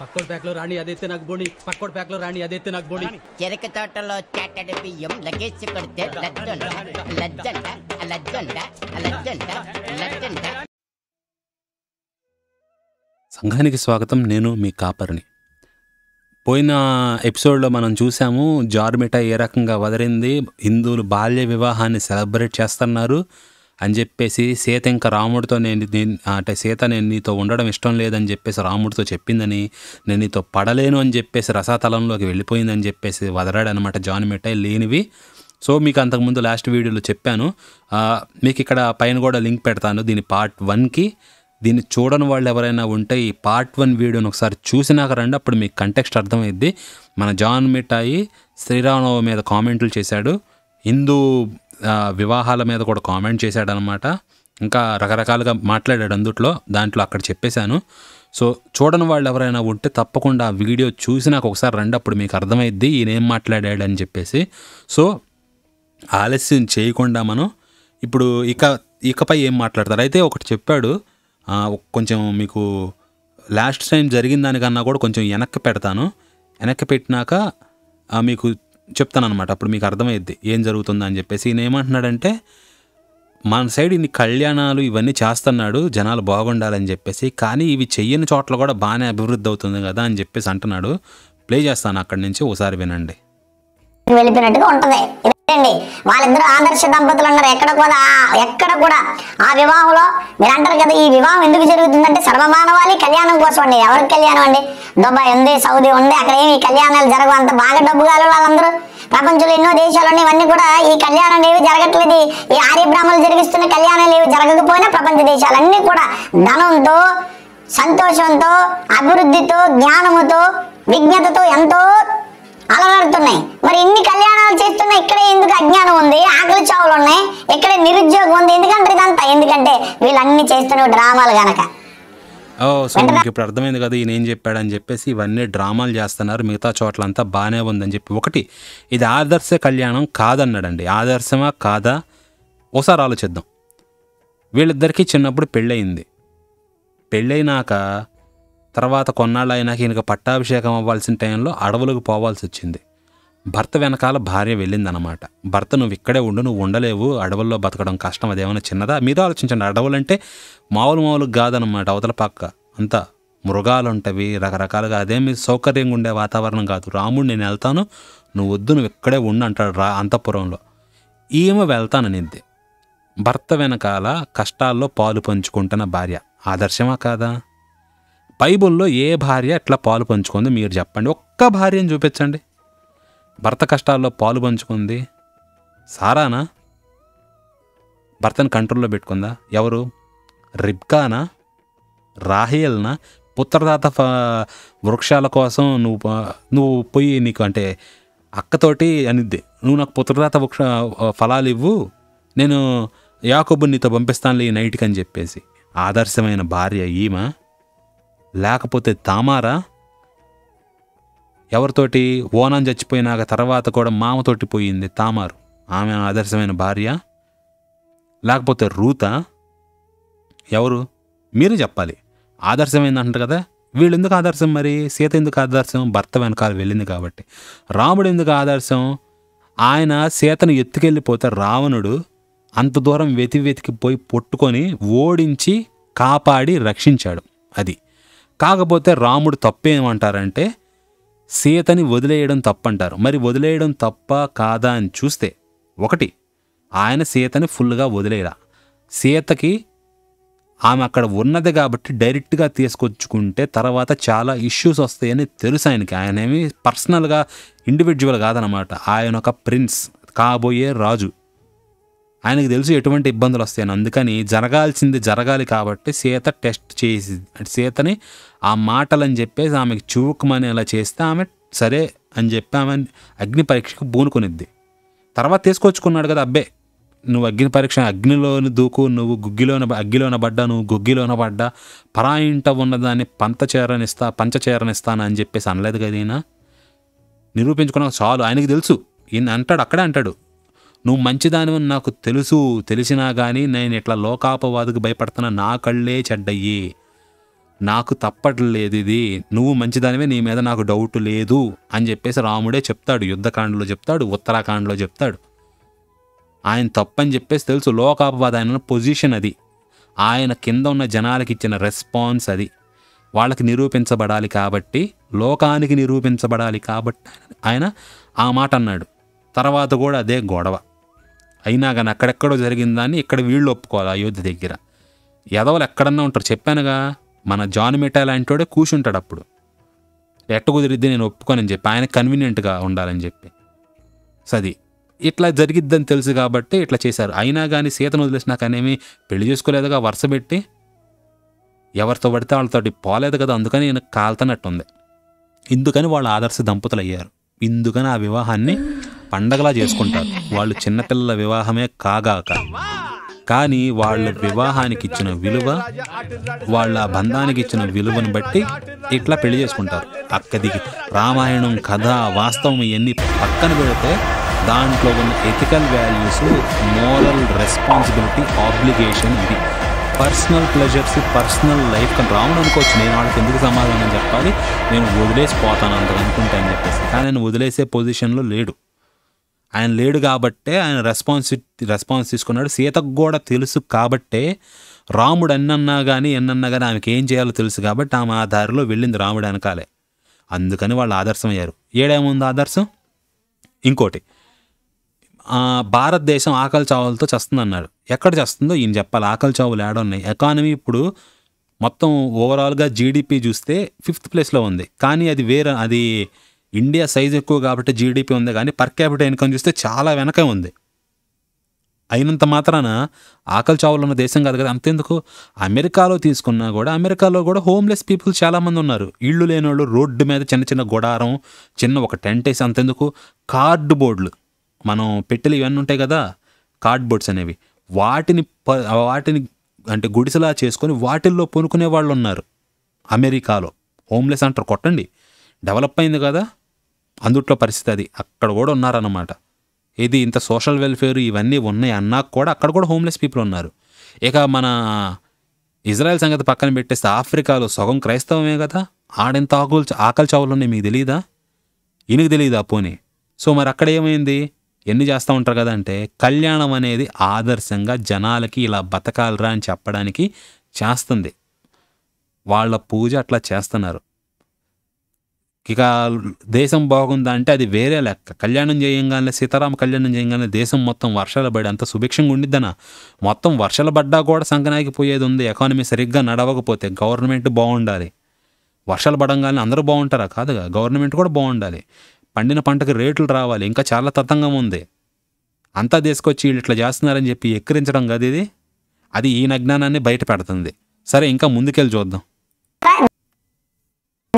పక్కోడి pack లో రాణి అదైతే నాకు బోని పక్కోడి ప్యాక్ లో రాణి అదైతే నాకు బోని చెరక తోటలో చాటడి బియ్యం లగేసి కొడితే సంఘానికి స్వాగతం నేను మీ కాపర్ని పోయిన ఎపిసోడ్లో మనం చూసాము జార్మిఠా ఏ రకంగా వదిలింది హిందువులు బాల్య వివాహాన్ని సెలబ్రేట్ చేస్తున్నారు అని చెప్పేసి సీత ఇంకా రాముడితో నేను అంటే సీత నేను నీతో ఉండడం ఇష్టం లేదని చెప్పేసి రాముడితో చెప్పిందని నేను నీతో పడలేను అని చెప్పేసి రసాతలంలోకి వెళ్ళిపోయిందని చెప్పేసి వదరాడనమాట జాన్ మిఠాయి లేనివి సో మీకు అంతకుముందు లాస్ట్ వీడియోలో చెప్పాను మీకు ఇక్కడ పైన కూడా లింక్ పెడతాను దీని పార్ట్ వన్కి దీన్ని చూడని వాళ్ళు ఎవరైనా ఉంటే ఈ పార్ట్ వన్ వీడియోని ఒకసారి చూసినాక రండి అప్పుడు మీకు కంటెక్స్ట్ అర్థమైద్ది మన జాన్ మిఠాయి శ్రీరామనవ మీద కామెంట్లు చేశాడు హిందూ వివాహాల మీద కూడా కామెంట్ చేశాడనమాట ఇంకా రకరకాలుగా మాట్లాడాడు అందుట్లో దాంట్లో అక్కడ చెప్పేశాను సో చూడని వాళ్ళు ఎవరైనా ఉంటే తప్పకుండా ఆ వీడియో చూసి నాకు ఒకసారి రండి అప్పుడు మీకు అర్థమైద్ది ఈయనేం మాట్లాడాడు అని చెప్పేసి సో ఆలస్యం చేయకుండా మనం ఇప్పుడు ఇక ఇకపై ఏం మాట్లాడతారు అయితే ఒకటి చెప్పాడు కొంచెం మీకు లాస్ట్ టైం జరిగిన దానికన్నా కూడా కొంచెం వెనక్కి పెడతాను వెనక్కి పెట్టినాక మీకు చెప్తానమాట అప్పుడు మీకు అర్థమయ్యద్ది ఏం జరుగుతుందో అని చెప్పేసి ఈయన ఏమంటున్నాడంటే మన సైడ్ ఇన్ని కళ్యాణాలు ఇవన్నీ చేస్తున్నాడు జనాలు బాగుండాలని చెప్పేసి కానీ ఇవి చెయ్యని చోట్ల కూడా బాగానే అభివృద్ధి అవుతుంది కదా అని చెప్పేసి అంటున్నాడు ప్లే చేస్తాను అక్కడి నుంచి ఓసారి వినండి వెళ్ళిపోయినట్టుగా ఉంటుంది అండి వాళ్ళిద్దరు ఆదర్శ దంపతులు ఉన్నారు ఎక్కడ కూడా ఎక్కడ కూడా ఆ వివాహంలో మీరు అంటారు కదా ఈ వివాహం ఎందుకు జరుగుతుందంటే సర్వమానవాళి కళ్యాణం కోసం అండి ఎవరికి కళ్యాణం అండి దుబాయ్ ఉంది సౌదీ ఉంది అక్కడ ఏమి కళ్యాణాలు జరగవు అంత బాగా డబ్బు కాలు వాళ్ళందరూ ప్రపంచంలో ఎన్నో దేశాలు ఇవన్నీ కూడా ఈ కళ్యాణం ఏవి జరగట్లేదు ఈ ఆర్య బ్రాహ్మణులు జరిగిస్తున్న కళ్యాణాలు ఏవి జరగకపోయినా ప్రపంచ దేశాలన్నీ కూడా ధనంతో సంతోషంతో అభివృద్ధితో జ్ఞానముతో విజ్ఞతతో ఎంతో అలరాడుతున్నాయి మరి ఇన్ని కన్నా ఇక్కడ ఎందుకు అజ్ఞానం ఉంది ఆకలి చావులు ఉన్నాయి ఇక్కడ నిరుద్యోగం ఉంది ఎందుకంటే ఇదంతా ఎందుకంటే వీళ్ళన్నీ చేస్తున్న డ్రామాలు గనక ఓ సో మీకు ఇప్పుడు అర్థమైంది కదా ఈయన ఏం చెప్పాడని చెప్పేసి ఇవన్నీ డ్రామాలు చేస్తున్నారు మిగతా చోట్లంతా బాగానే ఉందని చెప్పి ఒకటి ఇది ఆదర్శ కళ్యాణం కాదన్నాడండి ఆదర్శమా కాదా ఓసారి ఆలోచిద్దాం వీళ్ళిద్దరికీ చిన్నప్పుడు పెళ్ళయింది పెళ్ళైనాక తర్వాత కొన్నాళ్ళు అయినాక ఈయనకు పట్టాభిషేకం అవ్వాల్సిన టైంలో అడవులకు పోవాల్సి వచ్చింది భర్త వెనకాల భార్య వెళ్ళిందనమాట భర్త నువ్వు ఇక్కడే ఉండు నువ్వు ఉండలేవు అడవుల్లో బతకడం కష్టం అదేమైనా చిన్నదా మీరు ఆలోచించండి అడవులంటే మామూలు మామూలు కాదనమాట అవతల పక్క అంతా మృగాలు ఉంటవి రకరకాలుగా అదేమి సౌకర్యంగా ఉండే వాతావరణం కాదు రాముడు నేను వెళ్తాను నువ్వు వద్దు నువ్వు ఇక్కడే ఉండు అంటాడు రా అంతఃపురంలో ఈమె వెళ్తాననిద్ది భర్త వెనకాల కష్టాల్లో పాలు పంచుకుంటున్న భార్య ఆదర్శమా కాదా బైబుల్లో ఏ భార్య ఎట్లా పాలు పంచుకుందో మీరు చెప్పండి ఒక్క భార్యను చూపించండి భర్త కష్టాల్లో పాలు పంచుకుంది సారానా భర్తను కంట్రోల్లో పెట్టుకుందా ఎవరు రిబ్కానా రాహేల్నా పుత్రదాత వృక్షాల కోసం నువ్వు నువ్వు పోయి నీకు అంటే అక్కతోటి అనిద్ది నువ్వు నాకు పుత్రదాత వృక్ష ఫలాలు ఇవ్వు నేను యాకబు నీతో పంపిస్తానులే ఈ నైట్కి అని చెప్పేసి ఆదర్శమైన భార్య ఈమ లేకపోతే తామారా ఎవరితోటి ఓనం చచ్చిపోయినాక తర్వాత కూడా మామతోటి పోయింది తామారు ఆమె ఆదర్శమైన భార్య లేకపోతే రూత ఎవరు మీరు చెప్పాలి ఆదర్శమైంది అంటారు కదా వీళ్ళు ఎందుకు ఆదర్శం మరి సీత ఎందుకు ఆదర్శం భర్త వెనకాల వెళ్ళింది కాబట్టి రాముడు ఎందుకు ఆదర్శం ఆయన సీతను ఎత్తుకెళ్ళిపోతే రావణుడు అంత దూరం వెతి వెతికి పోయి పొట్టుకొని ఓడించి కాపాడి రక్షించాడు అది కాకపోతే రాముడు తప్పేమంటారంటే సీతని వదిలేయడం తప్పంటారు మరి వదిలేయడం తప్ప కాదా అని చూస్తే ఒకటి ఆయన సీతని ఫుల్గా వదిలేయరా సీతకి ఆమె అక్కడ ఉన్నది కాబట్టి డైరెక్ట్గా తీసుకొచ్చుకుంటే తర్వాత చాలా ఇష్యూస్ వస్తాయని తెలుసు ఆయనకి ఆయన ఏమి పర్సనల్గా ఇండివిజువల్ కాదనమాట ఆయన ఒక ప్రిన్స్ కాబోయే రాజు ఆయనకు తెలుసు ఎటువంటి ఇబ్బందులు వస్తాయని అందుకని జరగాల్సింది జరగాలి కాబట్టి సీత టెస్ట్ చేసి సీతని ఆ మాటలని చెప్పేసి ఆమెకి చూకుమని అలా చేస్తే ఆమె సరే అని చెప్పి ఆమె అగ్ని పరీక్షకు బూనుకునిద్ది తర్వాత తీసుకొచ్చుకున్నాడు కదా అబ్బే నువ్వు అగ్ని పరీక్ష అగ్నిలోని దూకు నువ్వు గుగ్గిలోన అగ్గిలోన పడ్డా నువ్వు గుగ్గిలోన పడ్డా పరాయింట ఉన్నదాన్ని పంత చేరనిస్తా పంచ చేరనిస్తాను అని చెప్పేసి అనలేదు కదా ఈయన చాలు ఆయనకి తెలుసు ఈయన అంటాడు అక్కడే అంటాడు నువ్వు మంచిదాని నాకు తెలుసు తెలిసినా కానీ నేను ఇట్లా లోకాపవాదికి భయపడుతున్నా నా కళ్ళే చెడ్డయ్యి నాకు తప్పట్లేదు ఇది నువ్వు మంచిదానివే నీ మీద నాకు డౌట్ లేదు అని చెప్పేసి రాముడే చెప్తాడు యుద్ధకాండలో చెప్తాడు ఉత్తరాఖండ్లో చెప్తాడు ఆయన తప్పని చెప్పేసి తెలుసు లోకాపవాద ఆయన పొజిషన్ అది ఆయన కింద ఉన్న జనాలకి ఇచ్చిన రెస్పాన్స్ అది వాళ్ళకి నిరూపించబడాలి కాబట్టి లోకానికి నిరూపించబడాలి కాబట్టి ఆయన ఆ మాట అన్నాడు తర్వాత కూడా అదే గొడవ అయినా కానీ అక్కడెక్కడో జరిగిందాన్ని ఇక్కడ వీళ్ళు ఒప్పుకోవాలి అయోధ్య దగ్గర ఎదవలు ఎక్కడన్నా ఉంటారు చెప్పానుగా మన జాన్ మిఠా లాంటివాడే కూర్చుంటాడు అప్పుడు ఎట్ట కుదిరిద్ది నేను ఒప్పుకోనని చెప్పి ఆయన కన్వీనియంట్గా ఉండాలని చెప్పి సది ఇట్లా జరిగిద్దని తెలుసు కాబట్టి ఇట్లా చేశారు అయినా కానీ సీతను వదిలేసినా కానేమి పెళ్లి చేసుకోలేదుగా వరుస పెట్టి ఎవరితో పడితే వాళ్ళతోటి పోలేదు కదా అందుకని నేను కాల్తనట్టుంది ఇందుకని వాళ్ళు ఆదర్శ దంపతులు అయ్యారు ఇందుకని ఆ వివాహాన్ని పండగలా చేసుకుంటారు వాళ్ళు చిన్నపిల్లల వివాహమే కాగాక కానీ వాళ్ళ వివాహానికి ఇచ్చిన విలువ వాళ్ళ బంధానికి ఇచ్చిన విలువను బట్టి ఇట్లా పెళ్లి చేసుకుంటారు అక్కదికి రామాయణం కథ వాస్తవం ఇవన్నీ పక్కన పెడితే దాంట్లో ఉన్న ethical values moral responsibility obligation ఇది పర్సనల్ ప్లెజర్స్ పర్సనల్ లైఫ్ కానీ రావడం అనుకోవచ్చు నేను వాళ్ళకి ఎందుకు సమాధానం చెప్పాలి నేను వదిలేసిపోతాను అంతకు అనుకుంటాను చెప్పేసి కానీ నేను వదిలేసే పొజిషన్లో లేడు ఆయన లేడు కాబట్టే ఆయన రెస్పాన్స్ రెస్పాన్స్ తీసుకున్నాడు సీతకు కూడా తెలుసు కాబట్టే రాముడు అన్నన్నా కానీ ఎన్నన్నా కానీ ఆమెకి ఏం చేయాలో తెలుసు కాబట్టి ఆమె ఆ దారిలో వెళ్ళింది రాముడు వెనకాలే అందుకని వాళ్ళు ఆదర్శం అయ్యారు ఏడేముంది ఆదర్శం ఇంకోటి భారతదేశం ఆకలి చావులతో చేస్తుంది అన్నాడు ఎక్కడ చేస్తుందో ఈయన చెప్పాలి ఆకలి చావులు ఏడున్నాయి ఎకానమీ ఇప్పుడు మొత్తం ఓవరాల్గా జీడిపి చూస్తే ఫిఫ్త్ ప్లేస్లో ఉంది కానీ అది వేరే అది ఇండియా సైజ్ ఎక్కువ కాబట్టి జీడిపి ఉంది కానీ పర్ క్యాపిటల్ ఇన్కమ్ చూస్తే చాలా వెనక ఉంది అయినంత మాత్రాన ఆకలి చావులు ఉన్న దేశం కాదు కదా అంతెందుకు అమెరికాలో తీసుకున్నా కూడా అమెరికాలో కూడా హోమ్లెస్ పీపుల్ చాలామంది ఉన్నారు ఇళ్ళు లేనివాళ్ళు రోడ్డు మీద చిన్న చిన్న గొడారం చిన్న ఒక టెంట్ వేసి అంతెందుకు కార్డు బోర్డులు మనం పెట్టెలు ఇవన్నీ ఉంటాయి కదా కార్డ్ బోర్డ్స్ అనేవి వాటిని వాటిని అంటే గుడిసెలా చేసుకొని వాటిల్లో పొనుకునే వాళ్ళు ఉన్నారు అమెరికాలో హోమ్లెస్ అంటారు కొట్టండి డెవలప్ అయింది కదా అందుట్లో పరిస్థితి అది అక్కడ కూడా ఉన్నారన్నమాట ఇది ఇంత సోషల్ వెల్ఫేర్ ఇవన్నీ ఉన్నాయి అన్నా కూడా అక్కడ కూడా హోమ్లెస్ పీపుల్ ఉన్నారు ఇక మన ఇజ్రాయెల్ సంగతి పక్కన పెట్టేస్తే ఆఫ్రికాలో సగం క్రైస్తవమే కదా ఆడెంత ఆకులు ఆకలి చావులు ఉన్నాయి మీకు తెలియదా ఇనికి తెలియదా పోనీ సో మరి అక్కడ ఏమైంది ఎన్ని చేస్తూ ఉంటారు కదా అంటే కళ్యాణం అనేది ఆదర్శంగా జనాలకి ఇలా బతకాలరా అని చెప్పడానికి చేస్తుంది వాళ్ళ పూజ అట్లా చేస్తున్నారు ఇక దేశం బాగుందా అంటే అది వేరే లెక్క కళ్యాణం చేయంగానే సీతారామ కళ్యాణం చేయంగానే దేశం మొత్తం వర్షాలు పడి అంత సుభిక్షంగా ఉండిద్దనా మొత్తం వర్షాలు పడ్డా కూడా పోయేది ఉంది ఎకానమీ సరిగ్గా నడవకపోతే గవర్నమెంట్ బాగుండాలి వర్షాలు పడంగానే అందరూ బాగుంటారా కాదుగా గవర్నమెంట్ కూడా బాగుండాలి పండిన పంటకు రేట్లు రావాలి ఇంకా చాలా తతంగం ఉంది అంతా తీసుకొచ్చి వీళ్ళు ఇట్లా చేస్తున్నారని చెప్పి ఎక్కిరించడం కదా ఇది అది ఈయన అజ్ఞానాన్ని బయట పెడుతుంది సరే ఇంకా ముందుకెళ్ళి చూద్దాం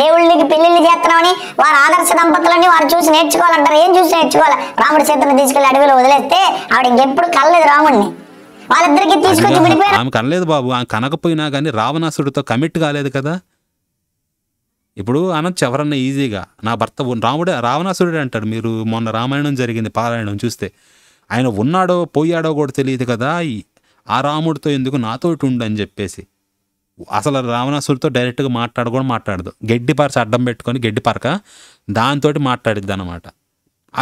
దేవుళ్ళకి పెళ్లిళ్ళు చేస్తున్నామని వారి ఆదర్శ దంపతులని వారు చూసి నేర్చుకోవాలంటారు ఏం చూసి నేర్చుకోవాలి రాముడి సీతను తీసుకెళ్లి అడవిలో వదిలేస్తే ఆవిడ ఇంకెప్పుడు కలలేదు రాముడిని వాళ్ళిద్దరికి తీసుకొచ్చి ఆమె కనలేదు బాబు ఆమె కనకపోయినా కానీ రావణాసుడితో కమిట్ కాలేదు కదా ఇప్పుడు అనొచ్చు ఎవరన్నా ఈజీగా నా భర్త రాముడే రావణాసురుడు అంటాడు మీరు మొన్న రామాయణం జరిగింది పారాయణం చూస్తే ఆయన ఉన్నాడో పోయాడో కూడా తెలియదు కదా ఆ రాముడితో ఎందుకు నాతోటి ఉండని చెప్పేసి అసలు రావణాసురితో డైరెక్ట్గా మాట్లాడు కూడా మాట్లాడదు గడ్డి పరచ అడ్డం పెట్టుకొని గడ్డి పరక దాంతో మాట్లాడిద్ది అనమాట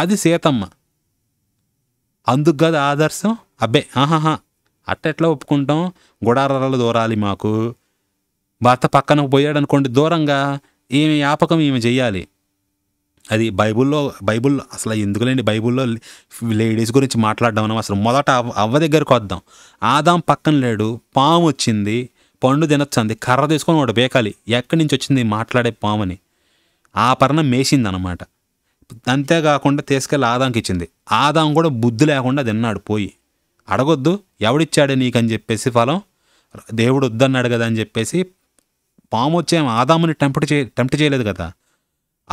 అది సీతమ్మ అందుకు కాదు ఆదర్శం అబ్బే ఆహాహా ఎట్లా ఒప్పుకుంటాం గుడారాలు దూరాలి మాకు భర్త పక్కన పోయాడు అనుకోండి దూరంగా ఏమి వ్యాపకం ఏమి చేయాలి అది బైబుల్లో బైబుల్ అసలు ఎందుకులేండి బైబుల్లో లేడీస్ గురించి మాట్లాడడం అసలు మొదట అవ్వ దగ్గరకు వద్దాం ఆదాం పక్కన లేడు పాము వచ్చింది పండు తినొచ్చంది కర్ర తీసుకొని ఒకటి బేకాలి ఎక్కడి నుంచి వచ్చింది మాట్లాడే పామని ఆ పర్ణం మేసిందనమాట అంతేకాకుండా తీసుకెళ్ళి ఆదాంకి ఇచ్చింది ఆదాం కూడా బుద్ధి లేకుండా తిన్నాడు పోయి అడగొద్దు ఎవడిచ్చాడు నీకని చెప్పేసి ఫలం దేవుడు వద్దన్నాడు కదా అని చెప్పేసి పాము వచ్చే ఆదాముని టెంప్ట్ చే టెంప్ట్ చేయలేదు కదా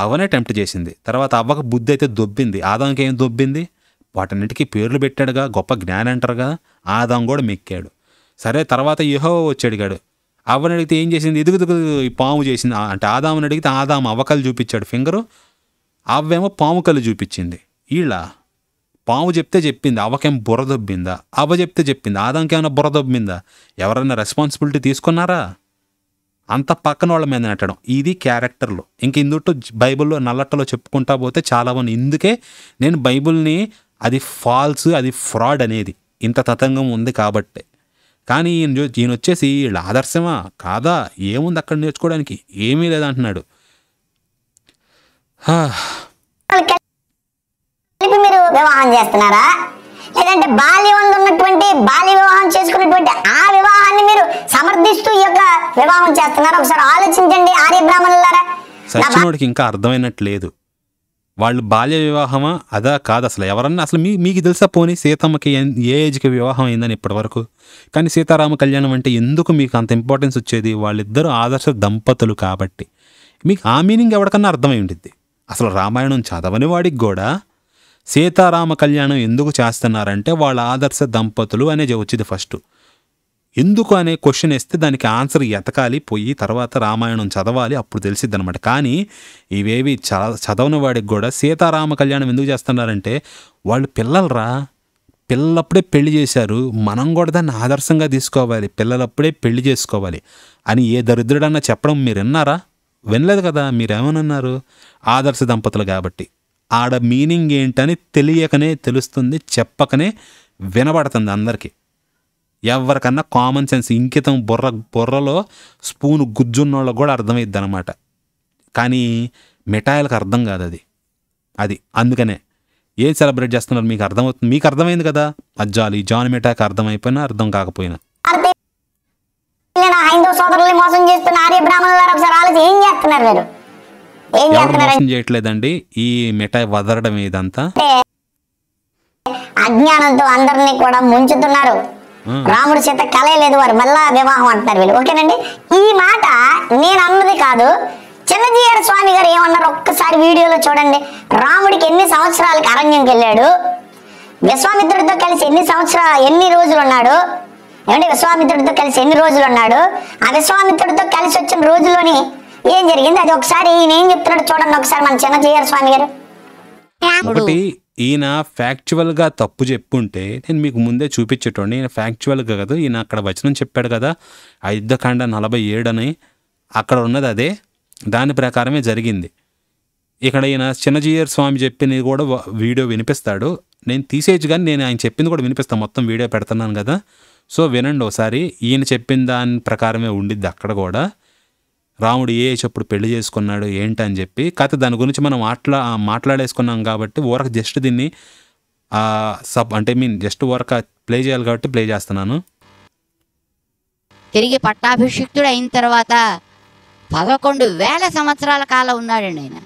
అవనే టెంప్ట్ చేసింది తర్వాత అవ్వక బుద్ధి అయితే దొబ్బింది ఆదాంకి ఏం దొబ్బింది వాటన్నిటికీ పేర్లు పెట్టాడుగా గొప్ప జ్ఞానంటారుగా ఆదాం కూడా మెక్కాడు సరే తర్వాత యహో వచ్చి అడిగాడు అవ్వని అడిగితే ఏం చేసింది ఈ పాము చేసింది అంటే ఆదామని అడిగితే ఆదాము అవ్వకలు చూపించాడు ఫింగరు అవ్వేమో పాము కళ్ళు చూపించింది వీళ్ళ పాము చెప్తే చెప్పింది అవ్వకేం బురదొబ్బిందా అవ్వ చెప్తే చెప్పింది ఆదాంకేమైనా బురదొబ్బిందా ఎవరైనా రెస్పాన్సిబిలిటీ తీసుకున్నారా అంత పక్కన వాళ్ళ మీద నెట్టడం ఇది క్యారెక్టర్లు ఇంక ఇందుట్టు బైబిల్లో నల్లట్టలో చెప్పుకుంటా పోతే చాలా మంది ఇందుకే నేను బైబిల్ని అది ఫాల్స్ అది ఫ్రాడ్ అనేది ఇంత తతంగం ఉంది కాబట్టే కానీ ఈయన ఈయన వచ్చేసి వీళ్ళ ఆదర్శమా కాదా ఏముంది అక్కడ నేర్చుకోవడానికి ఏమీ లేదంటున్నాడు మీరు వివాహం చేస్తున్నారా లేదంటే బాల్య ఉన్నటువంటి బాల్య వివాహం చేసుకున్నటువంటి ఆ వివాహాన్ని మీరు సమర్థిస్తూ ఈ యొక్క వివాహం చేస్తున్నారు ఒకసారి ఆలోచించండి ఆర్య బ్రాహ్మణులారా సచినోడికి ఇంకా అర్థమైనట్లేదు వాళ్ళు బాల్య వివాహమా అదా కాదు అసలు ఎవరన్నా అసలు మీ మీకు తెలుసా పోనీ సీతమ్మకి ఏ ఏజ్కి వివాహం అయిందని ఇప్పటివరకు కానీ సీతారామ కళ్యాణం అంటే ఎందుకు మీకు అంత ఇంపార్టెన్స్ వచ్చేది వాళ్ళిద్దరూ ఆదర్శ దంపతులు కాబట్టి మీకు ఆ మీనింగ్ ఎవరికన్నా అర్థమై ఉంటుంది అసలు రామాయణం చదవని వాడికి కూడా సీతారామ కళ్యాణం ఎందుకు చేస్తున్నారంటే వాళ్ళ ఆదర్శ దంపతులు అనేది వచ్చింది ఫస్ట్ ఎందుకు అనే క్వశ్చన్ వేస్తే దానికి ఆన్సర్ ఎతకాలి పోయి తర్వాత రామాయణం చదవాలి అప్పుడు తెలిసిద్ది అనమాట కానీ ఇవేవి చదవని వాడికి కూడా సీతారామ కళ్యాణం ఎందుకు చేస్తున్నారంటే వాళ్ళు పిల్లలరా పిల్లలప్పుడే పెళ్లి చేశారు మనం కూడా దాన్ని ఆదర్శంగా తీసుకోవాలి పిల్లలప్పుడే పెళ్లి చేసుకోవాలి అని ఏ దరిద్రుడన్నా చెప్పడం మీరు విన్నారా వినలేదు కదా మీరేమనున్నారు ఆదర్శ దంపతులు కాబట్టి ఆడ మీనింగ్ ఏంటని తెలియకనే తెలుస్తుంది చెప్పకనే వినబడుతుంది అందరికీ ఎవరికన్నా కామన్ సెన్స్ ఇంకితం బుర్ర బుర్రలో స్పూన్ వాళ్ళకి కూడా అర్థమైద్ది అనమాట కానీ మిఠాయిలకు అర్థం కాదు అది అది అందుకనే ఏం సెలబ్రేట్ చేస్తున్నారు మీకు అర్థమవుతుంది మీకు అర్థమైంది కదా అజ్జాలి జాన్ మిఠాయికి అర్థమైపోయినా అర్థం కాకపోయినా మోసం చేయట్లేదండి ఈ మిఠాయి వదలడం ఇదంతా అజ్ఞానంతో అందరినీ కూడా ముంచుతున్నారు రాముడి చేత కలయలేదు వారు మళ్ళా వివాహం అంటున్నారు వీళ్ళు ఓకేనండి ఈ మాట నేను అన్నది కాదు చిన్నజీయర్ స్వామి గారు ఏమన్నారు ఒక్కసారి వీడియోలో చూడండి రాముడికి ఎన్ని సంవత్సరాలకి అరణ్యంకి వెళ్ళాడు విశ్వామిత్రుడితో కలిసి ఎన్ని సంవత్సరాలు ఎన్ని రోజులు ఉన్నాడు ఏమంటే విశ్వామిత్రుడితో కలిసి ఎన్ని రోజులు ఉన్నాడు ఆ విశ్వామిత్రుడితో కలిసి వచ్చిన రోజులోని ఏం జరిగింది అది ఒకసారి ఈయన ఏం చెప్తున్నాడు చూడండి ఒకసారి మన చిన్నజీయర్ స్వామి గారు ఒకటి ఈయన ఫ్యాక్చువల్ గా తప్పు చెప్పుంటే నేను మీకు ముందే చూపించేటోండి ఈయన ఫ్యాక్చువల్ గా కదా ఈయన అక్కడ వచనం చెప్పాడు కదా అయుద్ధకాండ నలభై ఏడు అని అక్కడ ఉన్నది అదే దాని ప్రకారమే జరిగింది ఇక్కడ ఈయన చిన్నజీయర్ స్వామి చెప్పింది కూడా వీడియో వినిపిస్తాడు నేను తీసేయచ్చు కానీ నేను ఆయన చెప్పింది కూడా వినిపిస్తాను మొత్తం వీడియో పెడుతున్నాను కదా సో వినండి ఒకసారి ఈయన చెప్పిన దాని ప్రకారమే ఉండిద్ది అక్కడ కూడా రాముడు ఏ ఏజప్పుడు పెళ్లి చేసుకున్నాడు ఏంటి అని చెప్పి కథ దాని గురించి మనం మాట్లా మాట్లాడేసుకున్నాం కాబట్టి ఊరకు జస్ట్ దీన్ని సబ్ అంటే మీన్ జస్ట్ వర్క్ ప్లే చేయాలి కాబట్టి ప్లే చేస్తున్నాను తిరిగి పట్టాభిషిక్తుడు అయిన తర్వాత పదకొండు వేల సంవత్సరాల కాలం ఉన్నాడండి ఆయన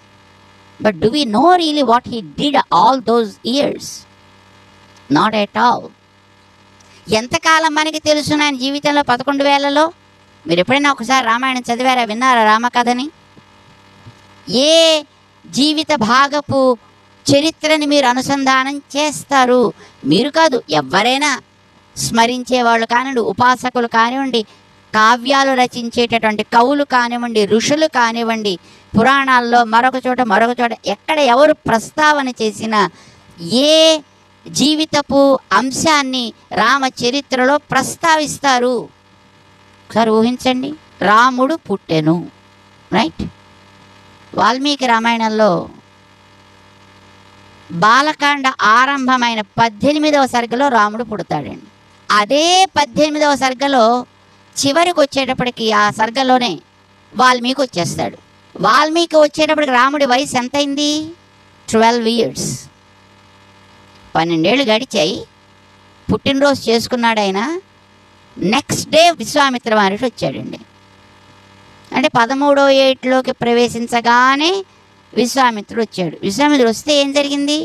but do we know really what he did all those years not at all ఎంతకాలం మనకి తెలుసు నా జీవితంలో పదకొండు వేలలో మీరు ఎప్పుడైనా ఒకసారి రామాయణం చదివారా విన్నారా రామకథని ఏ జీవిత భాగపు చరిత్రని మీరు అనుసంధానం చేస్తారు మీరు కాదు ఎవరైనా స్మరించే వాళ్ళు కానివ్వండి ఉపాసకులు కానివ్వండి కావ్యాలు రచించేటటువంటి కవులు కానివ్వండి ఋషులు కానివ్వండి పురాణాల్లో మరొక చోట మరొక చోట ఎక్కడ ఎవరు ప్రస్తావన చేసినా ఏ జీవితపు అంశాన్ని రామచరిత్రలో ప్రస్తావిస్తారు ఒకసారి ఊహించండి రాముడు పుట్టెను రైట్ వాల్మీకి రామాయణంలో బాలకాండ ఆరంభమైన పద్దెనిమిదవ సరిగ్గలో రాముడు పుడతాడండి అదే పద్దెనిమిదవ సర్గలో చివరికి వచ్చేటప్పటికి ఆ సర్గలోనే వాల్మీకి వచ్చేస్తాడు వాల్మీకి వచ్చేటప్పటికి రాముడి వయసు ఎంతైంది ట్వెల్వ్ ఇయర్స్ పన్నెండేళ్ళు గడిచాయి పుట్టినరోజు చేసుకున్నాడైనా నెక్స్ట్ డే విశ్వామిత్ర మహర్షి వచ్చాడండి అంటే పదమూడో ఏటిలోకి ప్రవేశించగానే విశ్వామిత్రుడు వచ్చాడు విశ్వామిత్రుడు వస్తే ఏం జరిగింది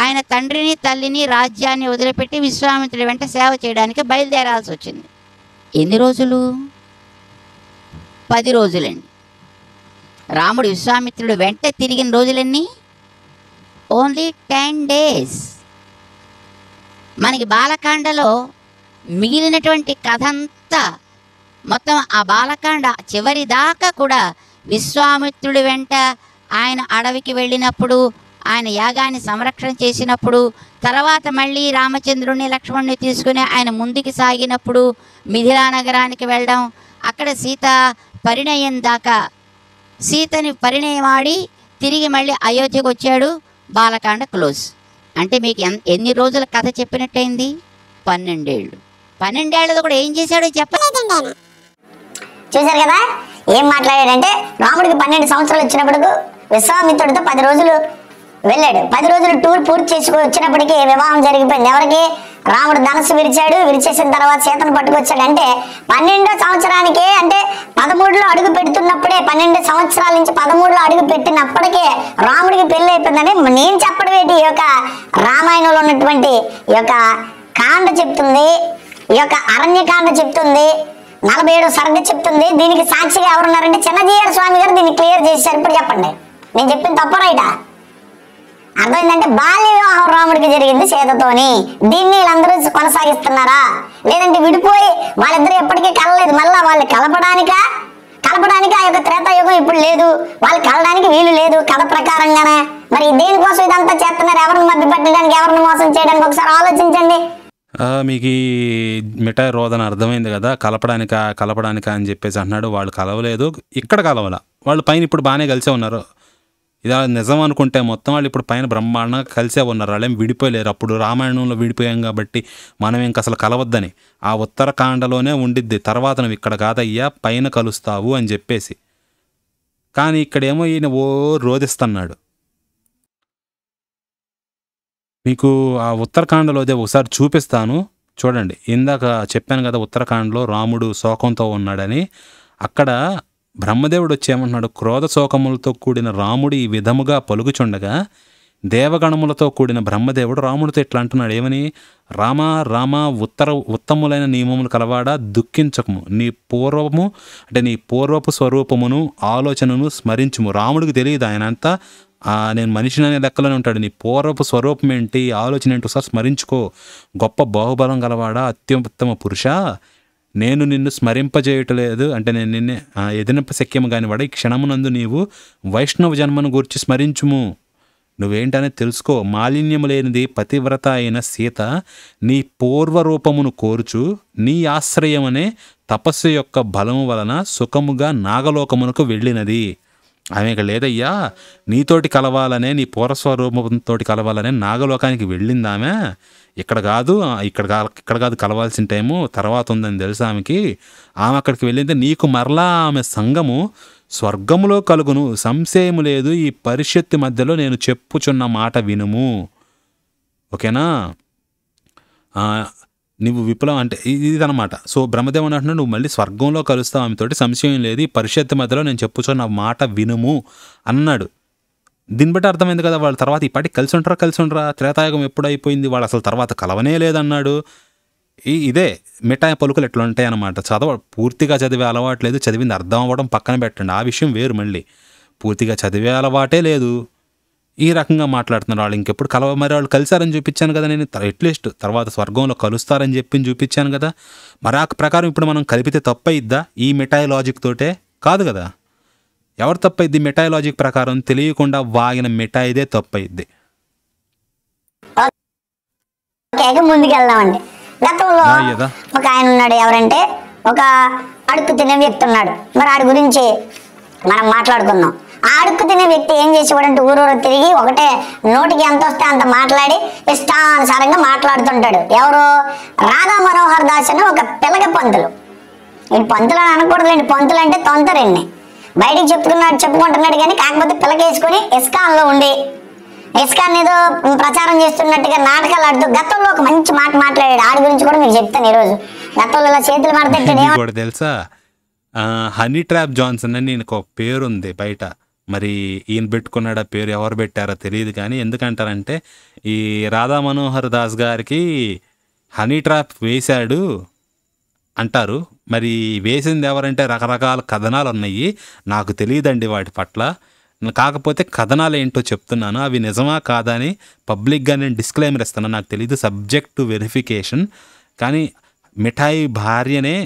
ఆయన తండ్రిని తల్లిని రాజ్యాన్ని వదిలిపెట్టి విశ్వామిత్రుడి వెంట సేవ చేయడానికి బయలుదేరాల్సి వచ్చింది ఎన్ని రోజులు పది రోజులండి రాముడు విశ్వామిత్రుడు వెంట తిరిగిన రోజులన్నీ ఓన్లీ టెన్ డేస్ మనకి బాలకాండలో మిగిలినటువంటి కథ అంతా మొత్తం ఆ బాలకాండ చివరి దాకా కూడా విశ్వామిత్రుడి వెంట ఆయన అడవికి వెళ్ళినప్పుడు ఆయన యాగాన్ని సంరక్షణ చేసినప్పుడు తర్వాత మళ్ళీ రామచంద్రుడిని లక్ష్మణ్ణి తీసుకుని ఆయన ముందుకు సాగినప్పుడు మిథిలా నగరానికి వెళ్ళడం అక్కడ సీత పరిణయం దాకా సీతని పరిణయమాడి తిరిగి మళ్ళీ అయోధ్యకు వచ్చాడు బాలకాండ క్లోజ్ అంటే మీకు ఎన్ని రోజుల కథ చెప్పినట్టయింది పన్నెండేళ్ళు పన్నెండేళ్లతో కూడా ఏం చేశాడో చెప్పలేదండి ఆయన చూశారు కదా ఏం మాట్లాడాడంటే రాముడికి పన్నెండు సంవత్సరాలు వచ్చినప్పుడు విశ్వామిత్రుడితో పది రోజులు వెళ్ళాడు పది రోజులు టూర్ పూర్తి చేసుకుని వచ్చినప్పటికీ వివాహం జరిగిపోయింది ఎవరికి రాముడు ధనస్సు విరిచాడు విరిచేసిన తర్వాత సీతను పట్టుకొచ్చాడంటే పన్నెండో సంవత్సరానికే అంటే పదమూడులో అడుగు పెడుతున్నప్పుడే పన్నెండు సంవత్సరాల నుంచి పదమూడులో అడుగు పెట్టినప్పటికే రాముడికి పెళ్లి అయిపోయిందని నేను చెప్పడం ఏంటి ఈ యొక్క రామాయణంలో ఉన్నటువంటి ఈ యొక్క కాండ చెప్తుంది ఈ యొక్క అరణ్యకాండ చెప్తుంది నలభై ఏడు సర్గ చెప్తుంది దీనికి సాక్షిగా ఎవరున్నారంటే చిన్నజీయర్ స్వామి గారు దీన్ని క్లియర్ చేశారు ఇప్పుడు చెప్పండి నేను చెప్పింది తప్ప రైటా అర్థమైందంటే బాల్య వివాహం రాముడికి జరిగింది సీతతోని దీన్ని వీళ్ళందరూ కొనసాగిస్తున్నారా లేదంటే విడిపోయి వాళ్ళిద్దరు ఎప్పటికీ కలలేదు మళ్ళీ వాళ్ళు కలపడానికా కలపడానికి ఆ యొక్క త్రేతాయుగం ఇప్పుడు లేదు వాళ్ళు కలడానికి వీలు లేదు కథ ప్రకారంగానే మరి దేనికోసం ఇదంతా చేస్తున్నారు ఎవరిని మభ్యపెట్టడానికి ఎవరిని మోసం చేయడానికి ఒకసారి ఆలోచించండి మీకు ఈ మిఠాయి రోదన అర్థమైంది కదా కలపడానిక కలపడానిక అని చెప్పేసి అన్నాడు వాళ్ళు కలవలేదు ఇక్కడ కలవల వాళ్ళు పైన ఇప్పుడు బాగానే కలిసే ఉన్నారు ఇలా నిజం అనుకుంటే మొత్తం వాళ్ళు ఇప్పుడు పైన బ్రహ్మాండంగా కలిసే ఉన్నారు వాళ్ళేం విడిపోయలేరు అప్పుడు రామాయణంలో విడిపోయాం కాబట్టి మనం ఇంక అసలు కలవద్దని ఆ ఉత్తరకాండలోనే ఉండిద్ది తర్వాత నువ్వు ఇక్కడ కాదయ్యా పైన కలుస్తావు అని చెప్పేసి కానీ ఇక్కడేమో ఈయన ఓ రోదిస్తున్నాడు మీకు ఆ ఉత్తరాఖండ్లో అదే ఒకసారి చూపిస్తాను చూడండి ఇందాక చెప్పాను కదా ఉత్తరాఖండ్లో రాముడు శోకంతో ఉన్నాడని అక్కడ బ్రహ్మదేవుడు వచ్చేమంటున్నాడు క్రోధ శోకములతో కూడిన రాముడు ఈ విధముగా పలుకుచుండగా దేవగణములతో కూడిన బ్రహ్మదేవుడు రాముడితో ఇట్లా అంటున్నాడు ఏమని రామ రామ ఉత్తర ఉత్తములైన నియమములు కలవాడా దుఃఖించకము నీ పూర్వము అంటే నీ పూర్వపు స్వరూపమును ఆలోచనను స్మరించుము రాముడికి తెలియదు ఆయన అంతా నేను మనిషిని అనే లెక్కలోనే ఉంటాడు నీ పూర్వపు స్వరూపం ఏంటి ఆలోచన ఏంటి ఒకసారి స్మరించుకో గొప్ప బాహుబలం గలవాడా అత్యుత్తమ పురుష నేను నిన్ను స్మరింపజేయటలేదు అంటే నేను నిన్నే శక్యం కాని కానివాడు ఈ క్షణమునందు నీవు వైష్ణవ జన్మను గురించి స్మరించుము నువ్వేంటనే తెలుసుకో మాలిన్యము లేనిది పతివ్రత అయిన సీత నీ పూర్వరూపమును కోరుచు నీ ఆశ్రయమనే తపస్సు యొక్క బలము వలన సుఖముగా నాగలోకమునకు వెళ్ళినది ఆమె ఇక్కడ లేదయ్యా నీతోటి కలవాలనే నీ పూర్వస్వరూపంతో కలవాలనే నాగలోకానికి వెళ్ళింది ఆమె ఇక్కడ కాదు ఇక్కడ ఇక్కడ కాదు కలవాల్సిన టైము తర్వాత ఉందని తెలుసు ఆమెకి ఆమె అక్కడికి వెళ్ళింది నీకు మరలా ఆమె సంఘము స్వర్గములో కలుగును సంశయం లేదు ఈ పరిషత్తు మధ్యలో నేను చెప్పుచున్న మాట వినుము ఓకేనా నువ్వు విప్లవం అంటే ఇదనమాట సో బ్రహ్మదేవ్ అంటున్నాడు నువ్వు మళ్ళీ స్వర్గంలో కలుస్తావు ఆమెతోటి సంశయం లేదు పరిషత్ మధ్యలో నేను చెప్పుచున్న మాట వినుము అన్నాడు దీన్ని బట్టి అర్థమైంది కదా వాళ్ళ తర్వాత ఈ పాటి కలిసి ఉంటారా కలిసి ఉండరా త్రేతాయుగం ఎప్పుడైపోయింది వాళ్ళు అసలు తర్వాత కలవనే లేదన్నాడు ఈ ఇదే మిఠాయి పలుకులు ఎట్లా ఉంటాయి అనమాట చదవ పూర్తిగా చదివే అలవాటు లేదు చదివింది అర్థం అవ్వడం పక్కన పెట్టండి ఆ విషయం వేరు మళ్ళీ పూర్తిగా చదివే అలవాటే లేదు ఈ రకంగా మాట్లాడుతున్నారు వాళ్ళు ఇంకెప్పుడు కలవ మరి వాళ్ళు కలిశారని చూపించాను కదా నేను అట్లీస్ట్ తర్వాత స్వర్గంలో కలుస్తారని చెప్పి చూపించాను కదా మరి ఆ ప్రకారం ఇప్పుడు మనం కలిపితే తప్పయిద్దా ఈ మిఠాయి లాజిక్ తోటే కాదు కదా ఎవరు తప్పయిద్ది మిఠాయి లాజిక్ ప్రకారం తెలియకుండా వాగిన మిఠాయిదే తప్పయిద్ది ఒక ఆయన ఉన్నాడు ఎవరంటే ఒక అడుపు తినే వ్యక్తి ఉన్నాడు మరి ఆడి గురించి మనం మాట్లాడుకుందాం అడుక్కు తినే వ్యక్తి ఏం చేసి చేసేవాడంటే ఊరూరు తిరిగి ఒకటే నోటికి ఎంత వస్తే అంత మాట్లాడి ఇష్టానుసారంగా మాట్లాడుతుంటాడు ఎవరు రాధా మనోహర్ దాస్ అని ఒక పిలక పంతులు ఈ పంతులు అని అండి పంతులు అంటే తొందరండి బయటికి చెప్తున్నాడు చెప్పుకుంటున్నాడు కానీ కాకపోతే పిలకేసుకుని ఇస్కాన్లో ఉండి ఇస్కాన్ ఏదో ప్రచారం చేస్తున్నట్టుగా నాటకాలు ఆడుతూ గతంలో ఒక మంచి మాట మాట్లాడాడు ఆడి గురించి కూడా మీకు చెప్తాను ఈరోజు గతంలో ఇలా చేతులు మాట్లాడతాడు తెలుసా హనీ ట్రాప్ జాన్సన్ అని నేను ఒక ఉంది బయట మరి ఈయన పెట్టుకున్నాడు ఆ పేరు ఎవరు పెట్టారో తెలియదు కానీ ఎందుకంటారంటే ఈ రాధా మనోహర్ దాస్ గారికి హనీ ట్రాప్ వేశాడు అంటారు మరి వేసింది ఎవరంటే రకరకాల కథనాలు ఉన్నాయి నాకు తెలియదండి వాటి పట్ల కాకపోతే కథనాలు ఏంటో చెప్తున్నాను అవి నిజమా కాదా అని పబ్లిక్గా నేను డిస్క్లైమర్ ఇస్తాను నాకు తెలియదు సబ్జెక్టు వెరిఫికేషన్ కానీ మిఠాయి భార్యనే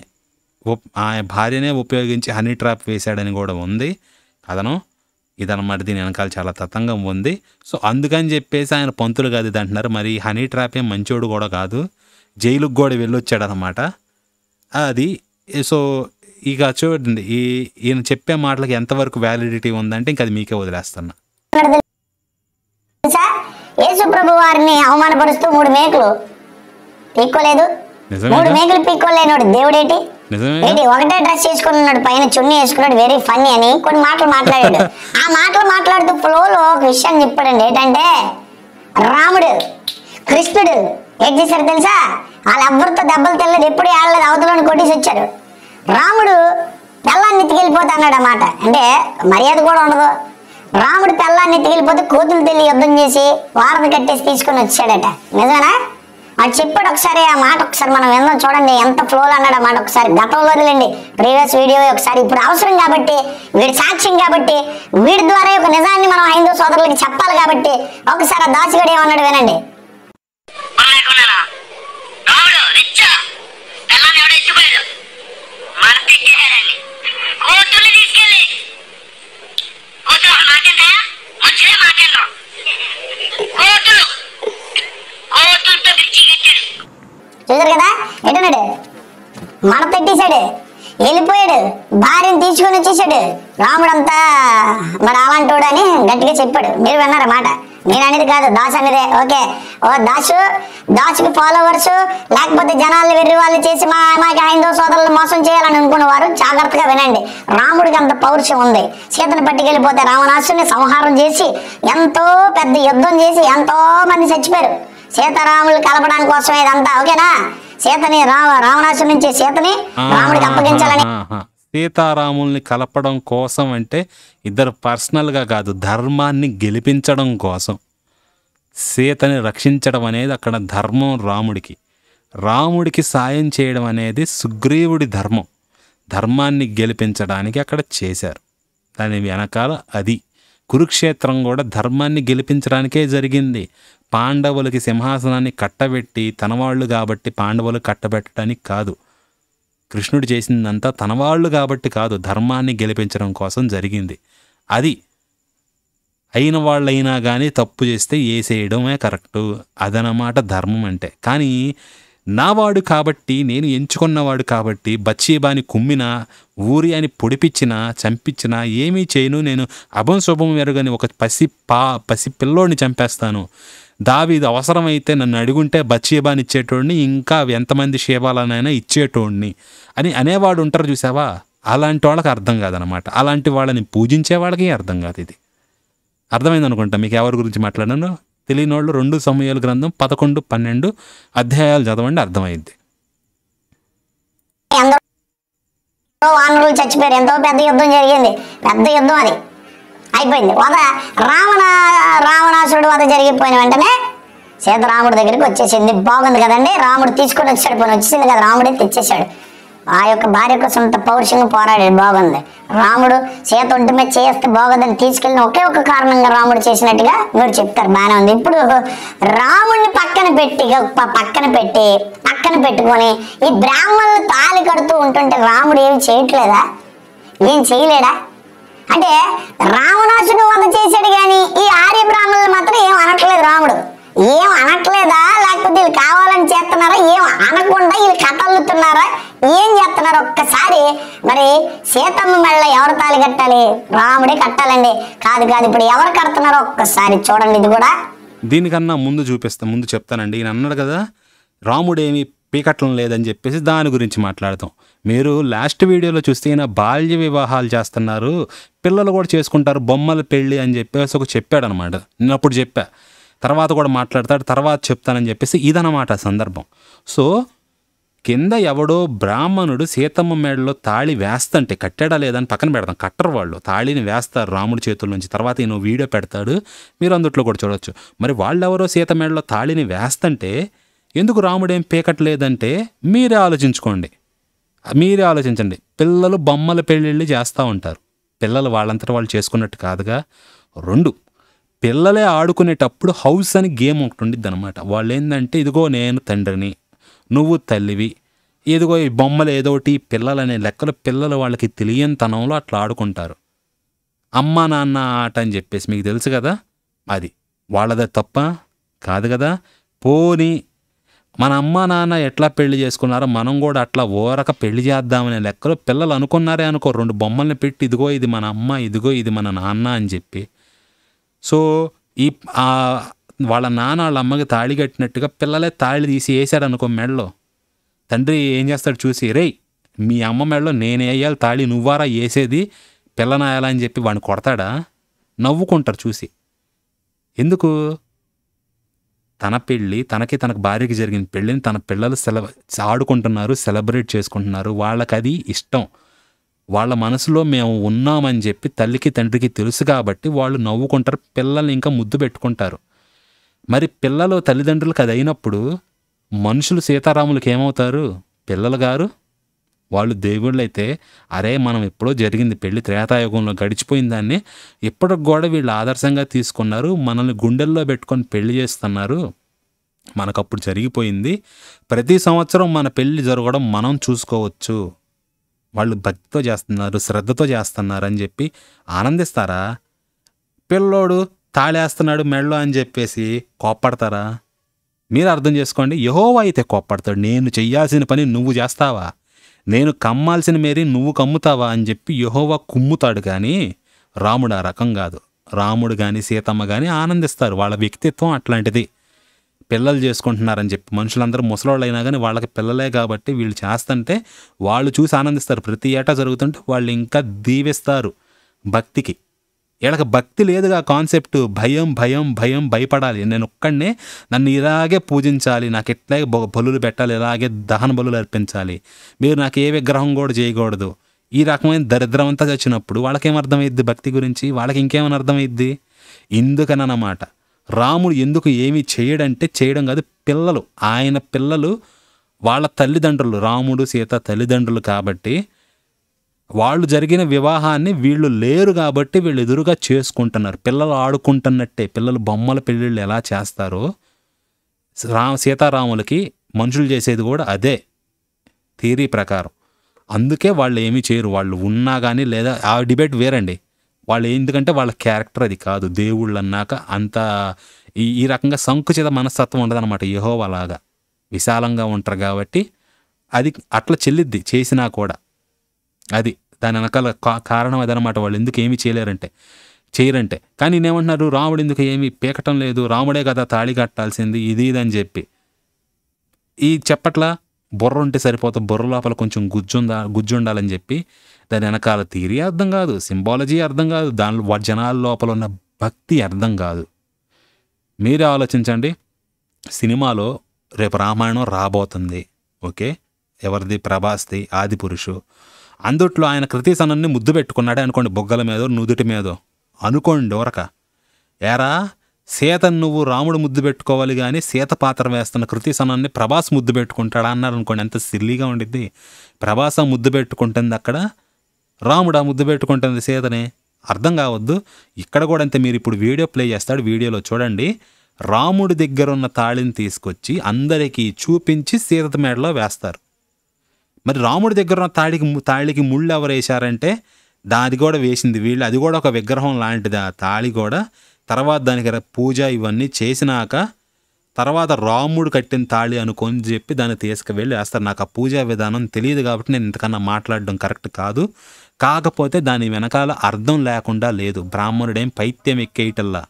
ఆ భార్యనే ఉపయోగించి హనీ ట్రాప్ వేశాడని కూడా ఉంది కథనం ఇదనమాట దీని వెనకాల చాలా తతంగం ఉంది సో అందుకని చెప్పేసి ఆయన పంతులు కాదు ఇది అంటున్నారు మరి హనీ ట్రాప్ ఏం మంచోడు కూడా కాదు జైలుకు కూడా వెళ్ళొచ్చాడు అనమాట అది సో ఇక చూడండి ఈ ఈయన చెప్పే మాటలకు ఎంతవరకు వ్యాలిడిటీ ఉందంటే ఇంకా అది మీకే వదిలేస్తున్నా వారిని అవమానపరుస్తూ మూడు మేకలు పీక్కోలేదు మూడు మేకలు పీక్కోలేనోడు దేవుడేటి ఒకటే డ్రెస్ పైన వేసుకున్నాడు వెరీ అని కొన్ని మాటలు మాట్లాడాడు ఆ మాటలు మాట్లాడుతూ ఫ్లోలో ఒక విషయం చెప్పాడండి ఏంటంటే రాముడు కృష్ణుడు ఏం చేశారు తెలుసా వాళ్ళ అబ్బరితో దెబ్బలు తెల్లదు ఎప్పుడు ఆడలేదు అవతలని కొట్టేసి వచ్చారు రాముడు తెల్లాన్ని తిగిలిపోతా అన్నాడు అన్నమాట అంటే మర్యాద కూడా ఉండదు రాముడు తెల్లాన్ని తిగిలిపోతే కూతురు తెల్లి యుద్ధం చేసి వారని కట్టేసి తీసుకొని వచ్చాడట నిజమేనా అది చెప్పాడు ఒకసారి ఆ మాట ఒకసారి మనం విందాం చూడండి ఎంత ఫ్లోలో అన్నాడు ఆ మాట ఒకసారి గతంలో వదిలేండి ప్రీవియస్ వీడియో ఒకసారి ఇప్పుడు అవసరం కాబట్టి వీడి సాక్ష్యం కాబట్టి వీడి ద్వారా ఒక నిజాన్ని మనం హైందూ సోదరులకి చెప్పాలి కాబట్టి ఒకసారి ఆ దాసిగడు ఏమన్నాడు వినండి కోతులు కదా ఎటున్నాడు మన పెట్టేశాడు వెళ్ళిపోయాడు భార్యను తీసుకొని వచ్చేసాడు రాముడంతా మరి అలాంటి అని గట్టిగా చెప్పాడు మీరు విన్నారు మాట నేను అనేది కాదు దాస్ అనేదే ఓకే ఓ దాసు దాసుకి ఫాలోవర్స్ లేకపోతే జనాలు వెర్రి వాళ్ళు చేసి మా మాకి హైందో సోదరులు మోసం చేయాలని అనుకున్న వారు జాగ్రత్తగా వినండి రాముడికి అంత పౌరుషం ఉంది సీతను పట్టుకెళ్ళిపోతే రావణాసుని సంహారం చేసి ఎంతో పెద్ద యుద్ధం చేసి ఎంతో మంది చచ్చిపోయారు సీతారాములు కలపడానికి కోసం ఇదంతా ఓకేనా సీతని రావణాసు నుంచి సీతని రాముడికి అప్పగించాలని సీతారాముల్ని కలపడం కోసం అంటే ఇద్దరు పర్సనల్గా కాదు ధర్మాన్ని గెలిపించడం కోసం సీతని రక్షించడం అనేది అక్కడ ధర్మం రాముడికి రాముడికి సాయం చేయడం అనేది సుగ్రీవుడి ధర్మం ధర్మాన్ని గెలిపించడానికి అక్కడ చేశారు దాని వెనకాల అది కురుక్షేత్రం కూడా ధర్మాన్ని గెలిపించడానికే జరిగింది పాండవులకి సింహాసనాన్ని కట్టబెట్టి తనవాళ్ళు కాబట్టి పాండవులు కట్టబెట్టడానికి కాదు కృష్ణుడు చేసిందంతా తనవాళ్ళు కాబట్టి కాదు ధర్మాన్ని గెలిపించడం కోసం జరిగింది అది అయిన వాళ్ళైనా కానీ తప్పు చేస్తే చేయడమే కరెక్టు అదనమాట ధర్మం అంటే కానీ నావాడు కాబట్టి నేను ఎంచుకున్నవాడు కాబట్టి బచ్చీబాని కుమ్మినా ఊరి అని పొడిపించినా చంపించినా ఏమీ చేయను నేను అభం శుభం ఎరుగని ఒక పసి పా పసి పిల్లోడిని చంపేస్తాను ఇది అవసరమైతే నన్ను అడుగుంటే బచ్చీబాని ఇచ్చేటోడిని ఇంకా ఎంతమంది షేబాలనైనా ఇచ్చేటోడిని అని అనేవాడు ఉంటారు చూసావా అలాంటి వాళ్ళకి అర్థం కాదనమాట అలాంటి వాళ్ళని పూజించే వాళ్ళకి అర్థం కాదు ఇది అర్థమైంది అనుకుంటా మీకు ఎవరి గురించి మాట్లాడాను తెలియని వాళ్ళు రెండు సమయాల గ్రంథం పదకొండు పన్నెండు అధ్యాయాలు చదవండి అర్థమైంది వానరులు చచ్చిపోయారు ఎంతో పెద్ద యుద్ధం జరిగింది పెద్ద యుద్ధం అది అయిపోయింది వద రావణ రావణాసురుడు వద జరిగిపోయిన వెంటనే సీత రాముడి దగ్గరికి వచ్చేసింది బాగుంది కదండి రాముడు తీసుకొని వచ్చాడు పోనీ వచ్చేసింది కదా రాముడే తెచ్చేసాడు ఆ యొక్క భార్య కోసం అంత పౌరుషంగా పోరాడాడు బాగుంది రాముడు సీత ఒంటిమే చేస్తే బాగుందని తీసుకెళ్ళిన ఒకే ఒక కారణంగా రాముడు చేసినట్టుగా మీరు చెప్తారు బాగానే ఉంది ఇప్పుడు రాముడిని పక్కన పెట్టి పక్కన పెట్టి పక్కన పెట్టుకొని ఈ బ్రాహ్మణులు తాలి కడుతూ ఉంటుంటే రాముడు ఏమి చేయట్లేదా ఏం చేయలేడా అంటే రావణాసుడు వంద చేశాడు కానీ ఈ ఆర్య బ్రాహ్మణులు మాత్రం ఏం అనట్లేదు రాముడు ఏం అనట్లేదా లేకపోతే వీళ్ళు కావాలని చేస్తున్నారా ఏం అనకుండా వీళ్ళు కథలుతున్నారా ఏం చేస్తున్నారు ఒక్కసారి మరి సీతమ్మ మెళ్ళ ఎవరు తాలి కట్టాలి రాముడే కట్టాలండి కాదు కాదు ఇప్పుడు ఎవరు కడుతున్నారో ఒక్కసారి చూడండి ఇది కూడా దీనికన్నా ముందు చూపిస్తా ముందు చెప్తానండి ఈయన అన్నాడు కదా రాముడేమి పీకట్లం లేదని చెప్పేసి దాని గురించి మాట్లాడతాం మీరు లాస్ట్ వీడియోలో చూస్తే ఈయన బాల్య వివాహాలు చేస్తున్నారు పిల్లలు కూడా చేసుకుంటారు బొమ్మల పెళ్ళి అని చెప్పేసి ఒక చెప్పాడనమాట నేను అప్పుడు చెప్పా తర్వాత కూడా మాట్లాడతాడు తర్వాత చెప్తానని చెప్పేసి ఇదన్నమాట సందర్భం సో కింద ఎవడో బ్రాహ్మణుడు సీతమ్మ మేడలో తాళి వేస్తంటే కట్టాడా లేదని పక్కన పెడతాం కట్టరు వాళ్ళు తాళిని వేస్తారు రాముడి చేతుల నుంచి తర్వాత ఈయన వీడియో పెడతాడు మీరు అందుట్లో కూడా చూడవచ్చు మరి వాళ్ళెవరో సీత మేడలో తాళిని వేస్తంటే ఎందుకు రాముడేం పీకట్లేదంటే మీరే ఆలోచించుకోండి మీరే ఆలోచించండి పిల్లలు బొమ్మల పెళ్ళిళ్ళు చేస్తూ ఉంటారు పిల్లలు వాళ్ళంతటా వాళ్ళు చేసుకున్నట్టు కాదుగా రెండు పిల్లలే ఆడుకునేటప్పుడు హౌస్ అని గేమ్ ఒకటి ఉండిద్ది అనమాట వాళ్ళు ఏంటంటే ఇదిగో నేను తండ్రిని నువ్వు తల్లివి ఏదిగో ఈ బొమ్మలు ఏదోటి పిల్లలనే లెక్కలు పిల్లలు వాళ్ళకి తెలియని తనంలో అట్లా ఆడుకుంటారు అమ్మ నాన్న ఆట అని చెప్పేసి మీకు తెలుసు కదా అది వాళ్ళదే తప్ప కాదు కదా పోని మన అమ్మ నాన్న ఎట్లా పెళ్లి చేసుకున్నారో మనం కూడా అట్లా ఓరక పెళ్లి చేద్దామనే లెక్కలో పిల్లలు అనుకున్నారే అనుకో రెండు బొమ్మల్ని పెట్టి ఇదిగో ఇది మన అమ్మ ఇదిగో ఇది మన నాన్న అని చెప్పి సో ఈ వాళ్ళ నాన్న వాళ్ళ అమ్మకి తాళి కట్టినట్టుగా పిల్లలే తాళి తీసి వేశాడు అనుకో మెడలో తండ్రి ఏం చేస్తాడు చూసి రే మీ అమ్మ మెడలో నేను వేయాలి తాళి నువ్వారా వేసేది పిల్లనాయాలా అని చెప్పి వాడిని కొడతాడా నవ్వుకుంటారు చూసి ఎందుకు తన పెళ్ళి తనకి తనకు భార్యకి జరిగిన పెళ్ళిని తన పిల్లలు సెలబ్ ఆడుకుంటున్నారు సెలబ్రేట్ చేసుకుంటున్నారు వాళ్ళకి అది ఇష్టం వాళ్ళ మనసులో మేము ఉన్నామని చెప్పి తల్లికి తండ్రికి తెలుసు కాబట్టి వాళ్ళు నవ్వుకుంటారు పిల్లల్ని ఇంకా ముద్దు పెట్టుకుంటారు మరి పిల్లలు తల్లిదండ్రులకు అది అయినప్పుడు మనుషులు సీతారాములకి ఏమవుతారు పిల్లలు గారు వాళ్ళు దేవుళ్ళైతే అరే మనం ఎప్పుడో జరిగింది పెళ్లి త్రేతాయుగంలో గడిచిపోయిన దాన్ని ఇప్పటికి కూడా వీళ్ళు ఆదర్శంగా తీసుకున్నారు మనల్ని గుండెల్లో పెట్టుకొని పెళ్లి చేస్తున్నారు మనకప్పుడు జరిగిపోయింది ప్రతి సంవత్సరం మన పెళ్లి జరగడం మనం చూసుకోవచ్చు వాళ్ళు భక్తితో చేస్తున్నారు శ్రద్ధతో చేస్తున్నారు అని చెప్పి ఆనందిస్తారా పిల్లోడు తాళేస్తున్నాడు మెడలో అని చెప్పేసి కోప్పడతారా మీరు అర్థం చేసుకోండి యహోవా అయితే కోప్పడతాడు నేను చెయ్యాల్సిన పని నువ్వు చేస్తావా నేను కమ్మాల్సిన మేరీ నువ్వు కమ్ముతావా అని చెప్పి యహోవా కుమ్ముతాడు కానీ రాముడు ఆ రకం కాదు రాముడు కానీ సీతమ్మ కానీ ఆనందిస్తారు వాళ్ళ వ్యక్తిత్వం అట్లాంటిది పిల్లలు చేసుకుంటున్నారని చెప్పి మనుషులందరూ ముసలోళ్ళు అయినా కానీ వాళ్ళకి పిల్లలే కాబట్టి వీళ్ళు చేస్తుంటే వాళ్ళు చూసి ఆనందిస్తారు ప్రతి ఏటా జరుగుతుంటే వాళ్ళు ఇంకా దీవిస్తారు భక్తికి వీళ్ళకి భక్తి లేదుగా కాన్సెప్ట్ భయం భయం భయం భయపడాలి నేను ఒక్కడనే నన్ను ఇలాగే పూజించాలి నాకు ఎట్లాగే బలులు పెట్టాలి ఇలాగే దహన బలులు అర్పించాలి మీరు నాకు ఏ విగ్రహం కూడా చేయకూడదు ఈ రకమైన దరిద్రం అంతా చచ్చినప్పుడు వాళ్ళకేం అర్థమైద్ది భక్తి గురించి వాళ్ళకి ఇంకేమైనా అర్థమైద్ది ఇందుకనమాట రాముడు ఎందుకు ఏమి చేయడంటే చేయడం కాదు పిల్లలు ఆయన పిల్లలు వాళ్ళ తల్లిదండ్రులు రాముడు సీత తల్లిదండ్రులు కాబట్టి వాళ్ళు జరిగిన వివాహాన్ని వీళ్ళు లేరు కాబట్టి వీళ్ళు ఎదురుగా చేసుకుంటున్నారు పిల్లలు ఆడుకుంటున్నట్టే పిల్లలు బొమ్మల పెళ్ళిళ్ళు ఎలా చేస్తారో రా సీతారాములకి మనుషులు చేసేది కూడా అదే థీరీ ప్రకారం అందుకే వాళ్ళు ఏమీ చేయరు వాళ్ళు ఉన్నా కానీ లేదా ఆ డిబేట్ వేరండి వాళ్ళు ఎందుకంటే వాళ్ళ క్యారెక్టర్ అది కాదు దేవుళ్ళు అన్నాక అంత ఈ ఈ రకంగా సంకుచిత మనస్తత్వం ఉండదన్నమాట యహోవలాగా విశాలంగా ఉంటారు కాబట్టి అది అట్లా చెల్లిద్ది చేసినా కూడా అది దాని వెనకాల కారణం అదనమాట వాళ్ళు ఎందుకు ఏమి చేయలేరంటే చేయరంటే కానీ నేనేమంటున్నారు రాముడు ఎందుకు ఏమి పీకటం లేదు రాముడే కదా తాళి కట్టాల్సింది ఇది ఇదని చెప్పి ఈ చెప్పట్లా బుర్ర ఉంటే సరిపోతే బుర్ర లోపల కొంచెం గుజ్జుందా గుజ్జు ఉండాలని చెప్పి దాని వెనకాల థీరీ అర్థం కాదు సింబాలజీ అర్థం కాదు దానిలో జనాల లోపల ఉన్న భక్తి అర్థం కాదు మీరే ఆలోచించండి సినిమాలో రేపు రామాయణం రాబోతుంది ఓకే ఎవరిది ప్రభాస్ది ఆది పురుషు అందుట్లో ఆయన కృతీసనాన్ని ముద్దు పెట్టుకున్నాడే అనుకోండి బొగ్గల మీదో నుదుటి మీదో అనుకోండి ఎవరక ఏరా సీతను నువ్వు రాముడు ముద్దు పెట్టుకోవాలి కానీ సీత పాత్ర వేస్తున్న కృతిసనాన్ని ప్రభాస్ ముద్దు పెట్టుకుంటాడా అన్నారు అనుకోండి ఎంత సిల్లీగా ఉండిద్ది ప్రభాస ముద్దు పెట్టుకుంటుంది అక్కడ రాముడు ఆ ముద్దు పెట్టుకుంటుంది సీతని అర్థం కావద్దు ఇక్కడ కూడా అంతే మీరు ఇప్పుడు వీడియో ప్లే చేస్తాడు వీడియోలో చూడండి రాముడి దగ్గర ఉన్న తాళిని తీసుకొచ్చి అందరికీ చూపించి సీత మేడలో వేస్తారు మరి రాముడి దగ్గర ఉన్న తాళికి తాళికి ముళ్ళు ఎవరు వేశారంటే దాది కూడా వేసింది వీళ్ళు అది కూడా ఒక విగ్రహం లాంటిది ఆ తాళి కూడా తర్వాత దానికి పూజ ఇవన్నీ చేసినాక తర్వాత రాముడు కట్టిన తాళి అనుకొని చెప్పి దాన్ని తీసుకువెళ్ళి వేస్తారు నాకు ఆ పూజా విధానం తెలియదు కాబట్టి నేను ఇంతకన్నా మాట్లాడడం కరెక్ట్ కాదు కాకపోతే దాని వెనకాల అర్థం లేకుండా లేదు బ్రాహ్మణుడేం పైత్యం ఎక్కేయటల్లా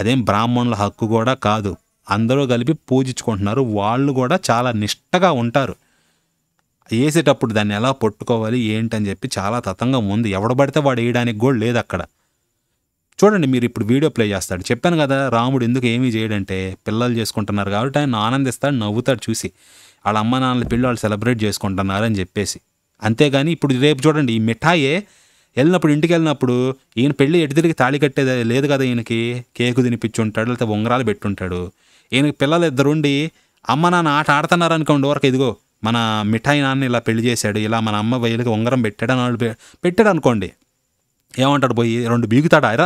అదేం బ్రాహ్మణుల హక్కు కూడా కాదు అందరూ కలిపి పూజించుకుంటున్నారు వాళ్ళు కూడా చాలా నిష్టగా ఉంటారు వేసేటప్పుడు దాన్ని ఎలా పట్టుకోవాలి ఏంటని చెప్పి చాలా తతంగం ఉంది ఎవడబడితే వాడు వేయడానికి కూడా లేదు అక్కడ చూడండి మీరు ఇప్పుడు వీడియో ప్లే చేస్తాడు చెప్పాను కదా రాముడు ఎందుకు ఏమీ చేయడంటే పిల్లలు చేసుకుంటున్నారు కాబట్టి ఆయన ఆనందిస్తాడు నవ్వుతాడు చూసి వాళ్ళ అమ్మ నాన్నల పిల్లలు సెలబ్రేట్ చేసుకుంటున్నారు అని చెప్పేసి అంతేగాని ఇప్పుడు రేపు చూడండి ఈ మిఠాయే వెళ్ళినప్పుడు ఇంటికి వెళ్ళినప్పుడు ఈయన పెళ్ళి ఎటు తిరిగి తాళి కట్టేది లేదు కదా ఈయనకి కేకు ఉంటాడు లేకపోతే ఉంగరాలు పెట్టుంటాడు ఈయనకి పిల్లలు ఇద్దరు ఉండి అమ్మ నాన్న ఆట ఆడుతున్నారు అనుకోండి వరకు ఇదిగో మన మిఠాయి నాన్న ఇలా పెళ్లి చేశాడు ఇలా మన అమ్మ వయలకి ఉంగరం పెట్టాడు అని వాళ్ళు పెట్టాడు అనుకోండి ఏమంటాడు పోయి రెండు బీగుతాడు ఆయన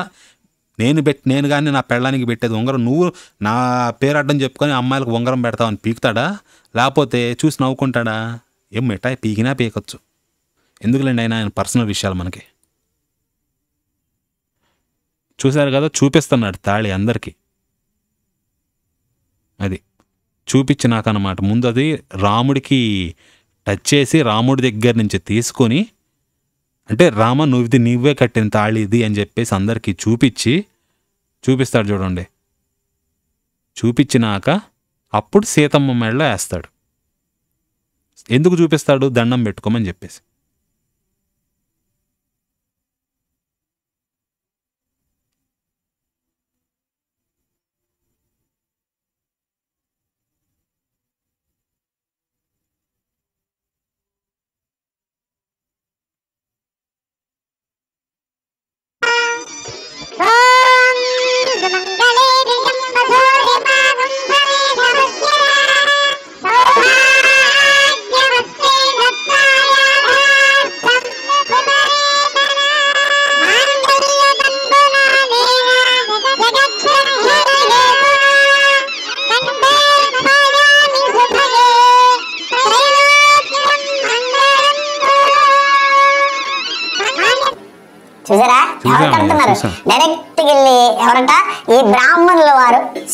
నేను పెట్టి నేను కానీ నా పెళ్ళానికి పెట్టేది ఉంగరం నువ్వు నా పేరు అడ్డం చెప్పుకొని అమ్మాయిలకు ఉంగరం పెడతావని పీకుతాడా లేకపోతే చూసి నవ్వుకుంటాడా ఏం మిఠాయి పీకినా పీకొచ్చు ఎందుకులేండి ఆయన ఆయన పర్సనల్ విషయాలు మనకి చూశారు కదా చూపిస్తున్నాడు తాళి అందరికీ అది చూపించి అన్నమాట ముందు అది రాముడికి టచ్ చేసి రాముడి దగ్గర నుంచి తీసుకొని అంటే రామ నువ్వు ఇది కట్టిన తాళి ఇది అని చెప్పేసి అందరికీ చూపించి చూపిస్తాడు చూడండి చూపించినాక అప్పుడు సీతమ్మ మెళ్ళ వేస్తాడు ఎందుకు చూపిస్తాడు దండం పెట్టుకోమని చెప్పేసి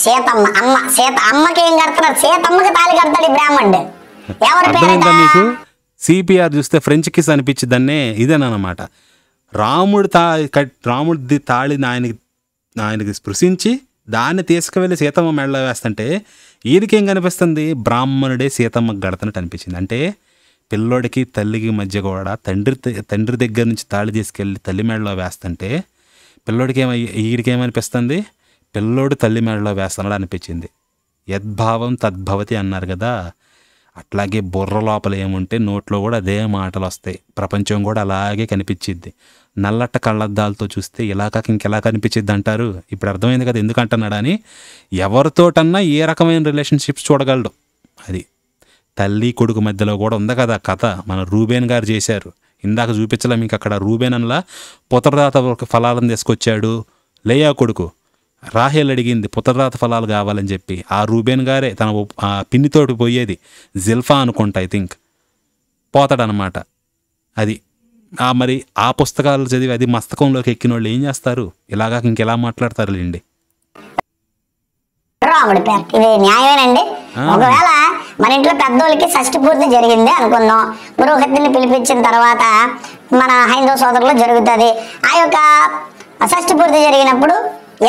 సీతమ్మ అమ్మ సీత అమ్మకి ఏం కడతారు సీతమ్మకి తాలి కడతాడు ఈ బ్రాహ్మణుడు ఎవరి పేరు మీకు సిపిఆర్ చూస్తే ఫ్రెంచ్ కిస్ అనిపించిందనే ఇదేనమాట రాముడు తా రాముడి తాళి నాయనకి నాయనకి స్పృశించి దాన్ని తీసుకువెళ్ళి సీతమ్మ మెడలో వేస్తుంటే ఈయనకేం కనిపిస్తుంది బ్రాహ్మణుడే సీతమ్మ గడతనట్టు అనిపించింది అంటే పిల్లోడికి తల్లికి మధ్య కూడా తండ్రి తండ్రి దగ్గర నుంచి తాళి తీసుకెళ్ళి తల్లి మెడలో వేస్తుంటే పిల్లోడికి ఏమై ఈడికి ఏమనిపిస్తుంది పిల్లోడు తల్లి మెడలో వేస్తున్నాడు అనిపించింది యద్భావం తద్భవతి అన్నారు కదా అట్లాగే బుర్ర లోపల ఏముంటే నోట్లో కూడా అదే మాటలు వస్తాయి ప్రపంచం కూడా అలాగే కనిపించిద్ది నల్లట్ట కళ్ళద్దాలతో చూస్తే ఇలా కాక ఇంకెలా కనిపించిద్ది అంటారు ఇప్పుడు అర్థమైంది కదా ఎందుకంటున్నాడు అని ఎవరితోటన్నా ఏ రకమైన రిలేషన్షిప్స్ చూడగలడు అది తల్లి కొడుకు మధ్యలో కూడా ఉంది కదా కథ మన రూబేన్ గారు చేశారు ఇందాక చూపించలేం ఇంక అక్కడ రూబేన్ అనలా పుత్రదాత ఫలాలను తీసుకొచ్చాడు లేయా కొడుకు రాహేల్ అడిగింది పుత్రరాత ఫలాలు కావాలని చెప్పి ఆ రూబేన్ గారే తన పిన్నితోటి పోయేది జిల్ఫా అనుకుంటా ఐ థింక్ పోతాడనమాట అది ఆ మరి ఆ పుస్తకాలు చదివి అది మస్తకంలోకి ఎక్కిన వాళ్ళు ఏం చేస్తారు ఇలాగా ఇంకెలా మాట్లాడతారు రాముడి ఒకవేళ మన ఇంట్లో పెద్దోళ్ళకి షష్టి పూర్తి జరిగింది అనుకుందాం పురోహితుని పిలిపించిన తర్వాత మన హైందవ సోదరులు జరుగుతుంది ఆ యొక్క షష్టి పూర్తి జరిగినప్పుడు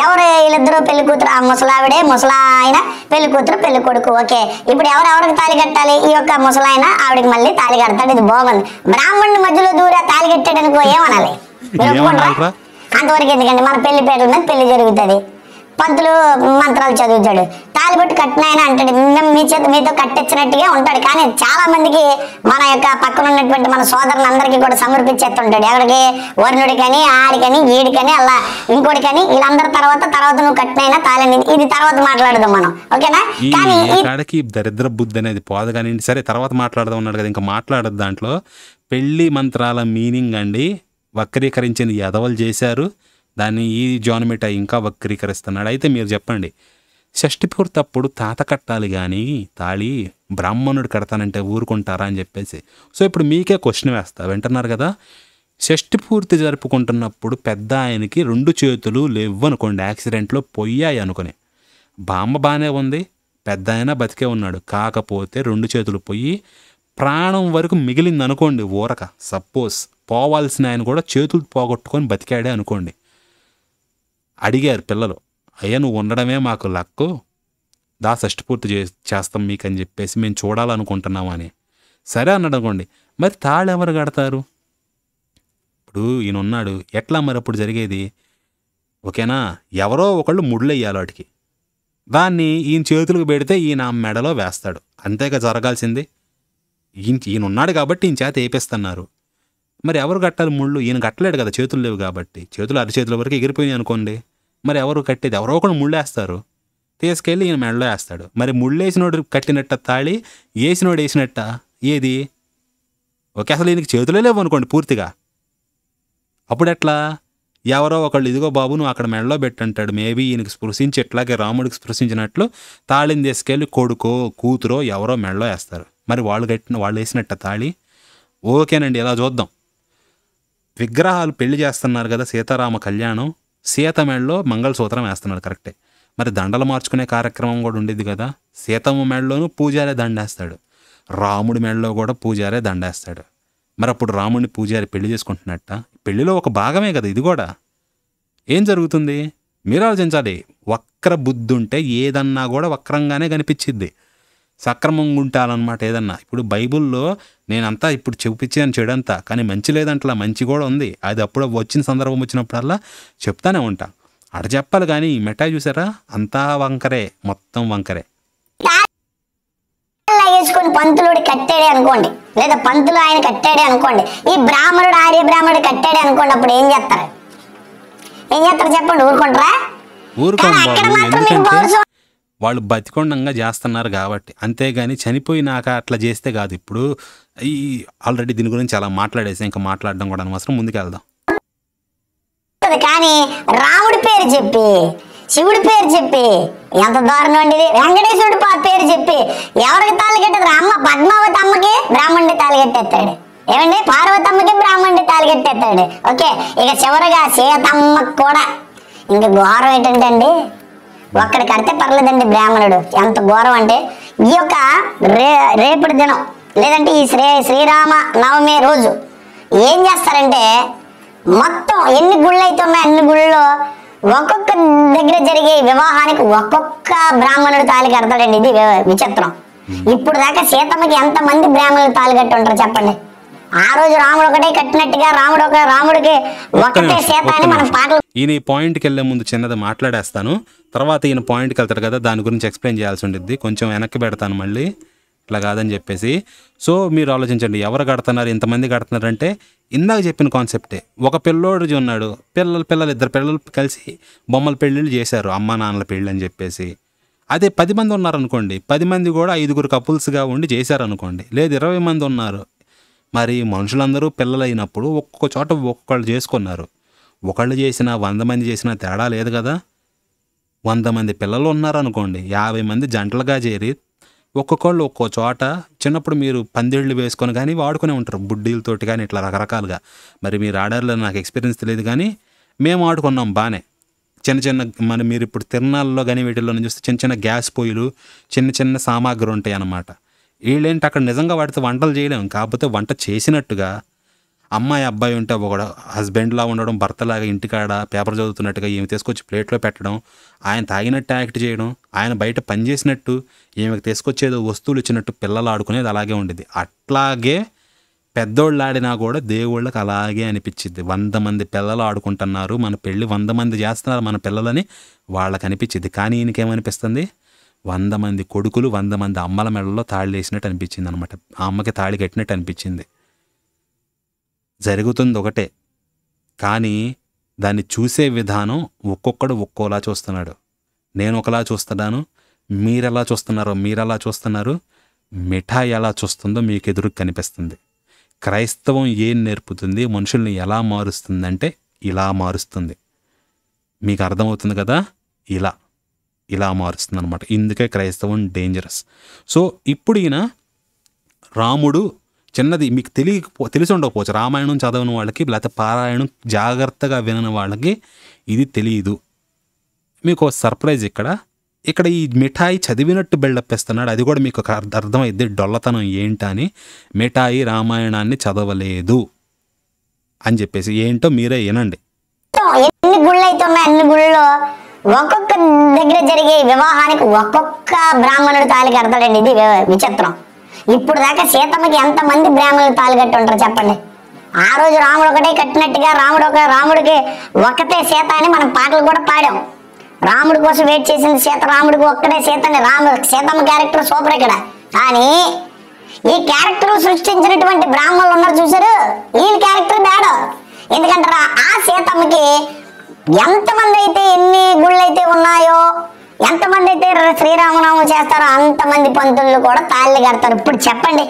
ఎవరు వీళ్ళిద్దరు పెళ్లి కూతురు ఆ ముసలావిడే ముసలాయన పెళ్లి కూతురు పెళ్లి కొడుకు ఓకే ఇప్పుడు ఎవరెవరికి తాలి కట్టాలి ఈ యొక్క ముసలాయన ఆవిడకి మళ్ళీ తాలి కడతాడు ఇది బాగుంది బ్రాహ్మణుడి మధ్యలో దూరా తాలి కట్టాడు అనుకో ఏమనాలి అంతవరకు ఎందుకండి మన పెళ్లి పేరు మీద పెళ్లి జరుగుతుంది పంతులు మంత్రాలు చదువుతాడు తాలిబొట్టు కట్టినాయన అంటాడు మేము మీ చేత మీతో కట్టించినట్టుగా ఉంటాడు కానీ చాలా మందికి మన యొక్క పక్కన ఉన్నటువంటి మన అందరికీ కూడా సమర్పించేస్తుంటాడు ఎవరికి వరుణుడికని ఆడికని ఈడికని అలా ఇంకోటికని వీళ్ళందరి తర్వాత తర్వాత నువ్వు కట్టినైనా తాళని ఇది తర్వాత మాట్లాడదాం మనం ఓకేనా కానీ దరిద్ర బుద్ధి అనేది పోదు కానీ సరే తర్వాత మాట్లాడదాం ఉన్నాడు కదా ఇంకా మాట్లాడదు దాంట్లో పెళ్లి మంత్రాల మీనింగ్ అండి వక్రీకరించిన యదవలు చేశారు దాన్ని ఈ జానమిట ఇంకా వక్రీకరిస్తున్నాడు అయితే మీరు చెప్పండి అప్పుడు తాత కట్టాలి కానీ తాళి బ్రాహ్మణుడు కడతానంటే ఊరుకుంటారా అని చెప్పేసి సో ఇప్పుడు మీకే క్వశ్చన్ వేస్తా వింటున్నారు కదా షష్టి పూర్తి జరుపుకుంటున్నప్పుడు పెద్ద ఆయనకి రెండు చేతులు లేవనుకోండి యాక్సిడెంట్లో పొయ్యాయి అనుకుని బామ్మ బాగానే ఉంది పెద్ద ఆయన బతికే ఉన్నాడు కాకపోతే రెండు చేతులు పొయ్యి ప్రాణం వరకు మిగిలింది అనుకోండి ఊరక సపోజ్ పోవాల్సిన ఆయన కూడా చేతులు పోగొట్టుకొని బతికాడే అనుకోండి అడిగారు పిల్లలు అయ్యా నువ్వు ఉండడమే మాకు లక్కు దా షష్టి పూర్తి చే చేస్తాం మీకు అని చెప్పేసి మేము చూడాలనుకుంటున్నాం అని సరే అన్నాడు అనుకోండి మరి తాళ్ళు ఎవరు కడతారు ఇప్పుడు ఈయన ఉన్నాడు ఎట్లా మరి అప్పుడు జరిగేది ఓకేనా ఎవరో ఒకళ్ళు ముళ్ళెయ్యాలి వాటికి దాన్ని ఈయన చేతులకు పెడితే ఈయన ఆ మెడలో వేస్తాడు అంతేగా జరగాల్సింది ఈయన ఈయన ఉన్నాడు కాబట్టి ఈయన చేత వేపిస్తున్నారు మరి ఎవరు కట్టాలి ముళ్ళు ఈయన కట్టలేడు కదా చేతులు లేవు కాబట్టి చేతులు అరచేతుల వరకు ఎగిరిపోయాయి అనుకోండి మరి ఎవరు కట్టేది ఎవరో ఒకడు ముళ్ళేస్తారు తీసుకెళ్ళి ఈయన మెడలో వేస్తాడు మరి ముళ్ళేసినోడు కట్టినట్ట తాళి వేసినోడు వేసినట్ట ఏది ఓకే అసలు ఈయనకి చేతులే లేవు అనుకోండి పూర్తిగా అప్పుడు ఎట్లా ఎవరో ఒకళ్ళు ఇదిగో బాబు నువ్వు అక్కడ మెడలో పెట్టంటాడు మేబీ ఈయనకి స్పృశించి ఎట్లాగే రాముడికి స్పృశించినట్లు తాళిని తీసుకెళ్ళి కొడుకో కూతురో ఎవరో మెడలో వేస్తారు మరి వాళ్ళు కట్టిన వాళ్ళు వేసినట్ట తాళి ఓకేనండి ఇలా చూద్దాం విగ్రహాలు పెళ్లి చేస్తున్నారు కదా సీతారామ కళ్యాణం సీతమేళ్ళలో మంగళసూత్రం వేస్తున్నాడు కరెక్టే మరి దండలు మార్చుకునే కార్యక్రమం కూడా ఉండేది కదా సీతమ్మ మేడలోనూ పూజారే దండేస్తాడు రాముడి మేడలో కూడా పూజారే దండేస్తాడు మరి అప్పుడు రాముడిని పూజారి పెళ్లి చేసుకుంటున్నట్ట పెళ్లిలో ఒక భాగమే కదా ఇది కూడా ఏం జరుగుతుంది మీరు ఆలోచించాలి వక్ర బుద్ధి ఉంటే ఏదన్నా కూడా వక్రంగానే కనిపించింది సక్రమంగా ఉంటానన్నమాట ఏదన్నా ఇప్పుడు బైబుల్లో నేనంతా ఇప్పుడు చూపించాను చెడంతా కానీ మంచి లేదంటలా మంచి కూడా ఉంది అది అప్పుడు వచ్చిన సందర్భం వచ్చినప్పుడల్లా చెప్తానే ఉంటా అడ చెప్పాలి కానీ ఈ మెటా చూసారా అంతా వంకరే మొత్తం వంకరే పంతులుడు కట్టాడే అనుకోండి లేదా పంతులు ఆయన కట్టాడే అనుకోండి ఈ బ్రాహ్మణుడు ఆర్య బ్రాహ్మణుడు కట్టాడే అనుకోండి అప్పుడు ఏం చేస్తారు ఏం చేస్తారు చెప్పండి ఊరుకుంటారా ఊరుకోండి వాళ్ళు బతికొండంగా చేస్తున్నారు కాబట్టి అంతేగాని చనిపోయినాక అట్లా చేస్తే కాదు ఇప్పుడు ఈ ఆల్రెడీ దీని గురించి అలా మాట్లాడేసి ఇంకా మాట్లాడడం కూడా అనవసరం ముందుకెళ్దాం కానీ రాముడి పేరు చెప్పి శివుడి పేరు చెప్పి ఎంత దారుణం అండి వెంకటేశ్వరుడు పేరు చెప్పి ఎవరికి తాళి అమ్మ పద్మావతి అమ్మకి బ్రాహ్మణి తాళి కట్టేస్తాడు ఏమండి పార్వతమ్మకి బ్రాహ్మణి తాళి కట్టేస్తాడు ఓకే ఇక చివరిగా సీతమ్మకి కూడా ఇంక ఘోరం ఏంటంటే అండి ఒక్కడికి కడితే పర్లేదండి బ్రాహ్మణుడు ఎంత ఘోరం అంటే ఈ యొక్క రే రేపటి దినం లేదంటే ఈ శ్రీ శ్రీరామ నవమి రోజు ఏం చేస్తారంటే మొత్తం ఎన్ని గుళ్ళు అయితే ఉన్నాయి అన్ని గుళ్ళలో ఒక్కొక్క దగ్గర జరిగే వివాహానికి ఒక్కొక్క బ్రాహ్మణుడు తాలి కడతాడండి ఇది విచిత్రం ఇప్పుడు దాకా సీతమ్మకి ఎంతమంది బ్రాహ్మణులు తాలి కట్టి ఉంటారు చెప్పండి ఆ రోజు రాముడు ఒకటే కట్టినట్టుగా రాముడు ఒక రాముడికి ఒకటే సీత అని మనం పాటలు ఈయన ఈ పాయింట్కి వెళ్ళే ముందు చిన్నది మాట్లాడేస్తాను తర్వాత ఈయన పాయింట్కి వెళ్తాడు కదా దాని గురించి ఎక్స్ప్లెయిన్ చేయాల్సి ఉంటుంది కొంచెం వెనక్కి పెడతాను మళ్ళీ ఇట్లా కాదని చెప్పేసి సో మీరు ఆలోచించండి ఎవరు కడుతున్నారు ఇంతమంది కడుతున్నారు అంటే ఇందాక చెప్పిన కాన్సెప్టే ఒక పిల్లోడు ఉన్నాడు పిల్లలు పిల్లలు ఇద్దరు పిల్లలు కలిసి బొమ్మల పెళ్ళిళ్ళు చేశారు అమ్మ నాన్నల పెళ్ళి అని చెప్పేసి అదే పది మంది ఉన్నారనుకోండి పది మంది కూడా ఐదుగురు కపుల్స్గా ఉండి చేశారనుకోండి లేదు ఇరవై మంది ఉన్నారు మరి మనుషులందరూ పిల్లలైనప్పుడు ఒక్కొక్క చోట ఒక్కొక్కళ్ళు చేసుకున్నారు ఒకళ్ళు చేసిన వంద మంది చేసిన తేడా లేదు కదా వంద మంది పిల్లలు ఉన్నారనుకోండి యాభై మంది జంటలుగా చేరి ఒక్కొక్కళ్ళు ఒక్కో చోట చిన్నప్పుడు మీరు పందిళ్ళు వేసుకొని కానీ వాడుకునే ఉంటారు బుడ్డీలతోటి కానీ ఇట్లా రకరకాలుగా మరి మీరు ఆడారులో నాకు ఎక్స్పీరియన్స్ తెలియదు కానీ మేము ఆడుకున్నాం బాగానే చిన్న చిన్న మన మీరు ఇప్పుడు తిరునాళ్ళలో కానీ వీటిల్లో చూస్తే చిన్న చిన్న గ్యాస్ పొయ్యిలు చిన్న చిన్న సామాగ్రి ఉంటాయి అన్నమాట వీళ్ళేంటి అక్కడ నిజంగా వాటితో వంటలు చేయలేము కాకపోతే వంట చేసినట్టుగా అమ్మాయి అబ్బాయి ఉంటే ఒక హస్బెండ్లా ఉండడం భర్తలాగా ఇంటికాడ పేపర్ చదువుతున్నట్టుగా ఈమె తీసుకొచ్చి ప్లేట్లో పెట్టడం ఆయన తాగినట్టు యాక్ట్ చేయడం ఆయన బయట పనిచేసినట్టు ఈమెకు తీసుకొచ్చేదో వస్తువులు ఇచ్చినట్టు పిల్లలు ఆడుకునేది అలాగే ఉండేది అట్లాగే పెద్దోళ్ళు ఆడినా కూడా దేవుళ్ళకి అలాగే అనిపించింది వంద మంది పిల్లలు ఆడుకుంటున్నారు మన పెళ్ళి వంద మంది చేస్తున్నారు మన పిల్లలని వాళ్ళకి అనిపించింది కానీ ఈయనకేమనిపిస్తుంది వంద మంది కొడుకులు వంద మంది అమ్మల మెడలో తాళి వేసినట్టు అనిపించింది అనమాట ఆ అమ్మకి తాళి కట్టినట్టు అనిపించింది జరుగుతుంది ఒకటే కానీ దాన్ని చూసే విధానం ఒక్కొక్కడు ఒక్కోలా చూస్తున్నాడు నేను ఒకలా చూస్తున్నాను మీరు ఎలా చూస్తున్నారో మీరు ఎలా చూస్తున్నారు మిఠాయి ఎలా చూస్తుందో మీకు ఎదురు కనిపిస్తుంది క్రైస్తవం ఏం నేర్పుతుంది మనుషుల్ని ఎలా మారుస్తుందంటే ఇలా మారుస్తుంది మీకు అర్థమవుతుంది కదా ఇలా ఇలా మారుస్తుంది అనమాట ఇందుకే క్రైస్తవం డేంజరస్ సో ఇప్పుడు ఈయన రాముడు చిన్నది మీకు తెలియ తెలిసి ఉండకపోవచ్చు రామాయణం చదవని వాళ్ళకి లేకపోతే పారాయణం జాగ్రత్తగా వినని వాళ్ళకి ఇది తెలియదు మీకు సర్ప్రైజ్ ఇక్కడ ఇక్కడ ఈ మిఠాయి చదివినట్టు బిల్డప్ ఇస్తున్నాడు అది కూడా మీకు అర్థమైంది డొల్లతనం ఏంటని మిఠాయి రామాయణాన్ని చదవలేదు అని చెప్పేసి ఏంటో మీరే వినండి గుళ్ళు అన్ని గుళ్ళో ఒక్కొక్క దగ్గర జరిగే వివాహానికి ఒక్కొక్క బ్రాహ్మణుడు తాలి కడతాడండి ఇది విచిత్రం ఇప్పుడు దాకా సీతమ్మకి ఎంతమంది బ్రాహ్మణులు తాలి కట్టి ఉంటారు చెప్పండి ఆ రోజు రాముడు ఒకటే కట్టినట్టుగా రాముడు ఒక రాముడికి ఒకటే సీత అని మనం పాటలు కూడా పాడాం రాముడి కోసం వెయిట్ చేసిన సీత రాముడికి సీత అని రాముడు సీతమ్మ క్యారెక్టర్ సూపర్ ఇక్కడ కానీ ఈ క్యారెక్టర్ సృష్టించినటువంటి బ్రాహ్మణులు ఉన్నారు చూసారు వీళ్ళ క్యారెక్టర్ బ్యాడ్ ఎందుకంటారా ఆ సీతమ్మకి ఎంతమంది అయితే ఎన్ని గుళ్ళు అయితే ఉన్నాయో ఎంతమంది అయితే శ్రీరామనామం చేస్తారో అంతమంది పంతులు కూడా తాళ్ళు కడతారు ఇప్పుడు చెప్పండి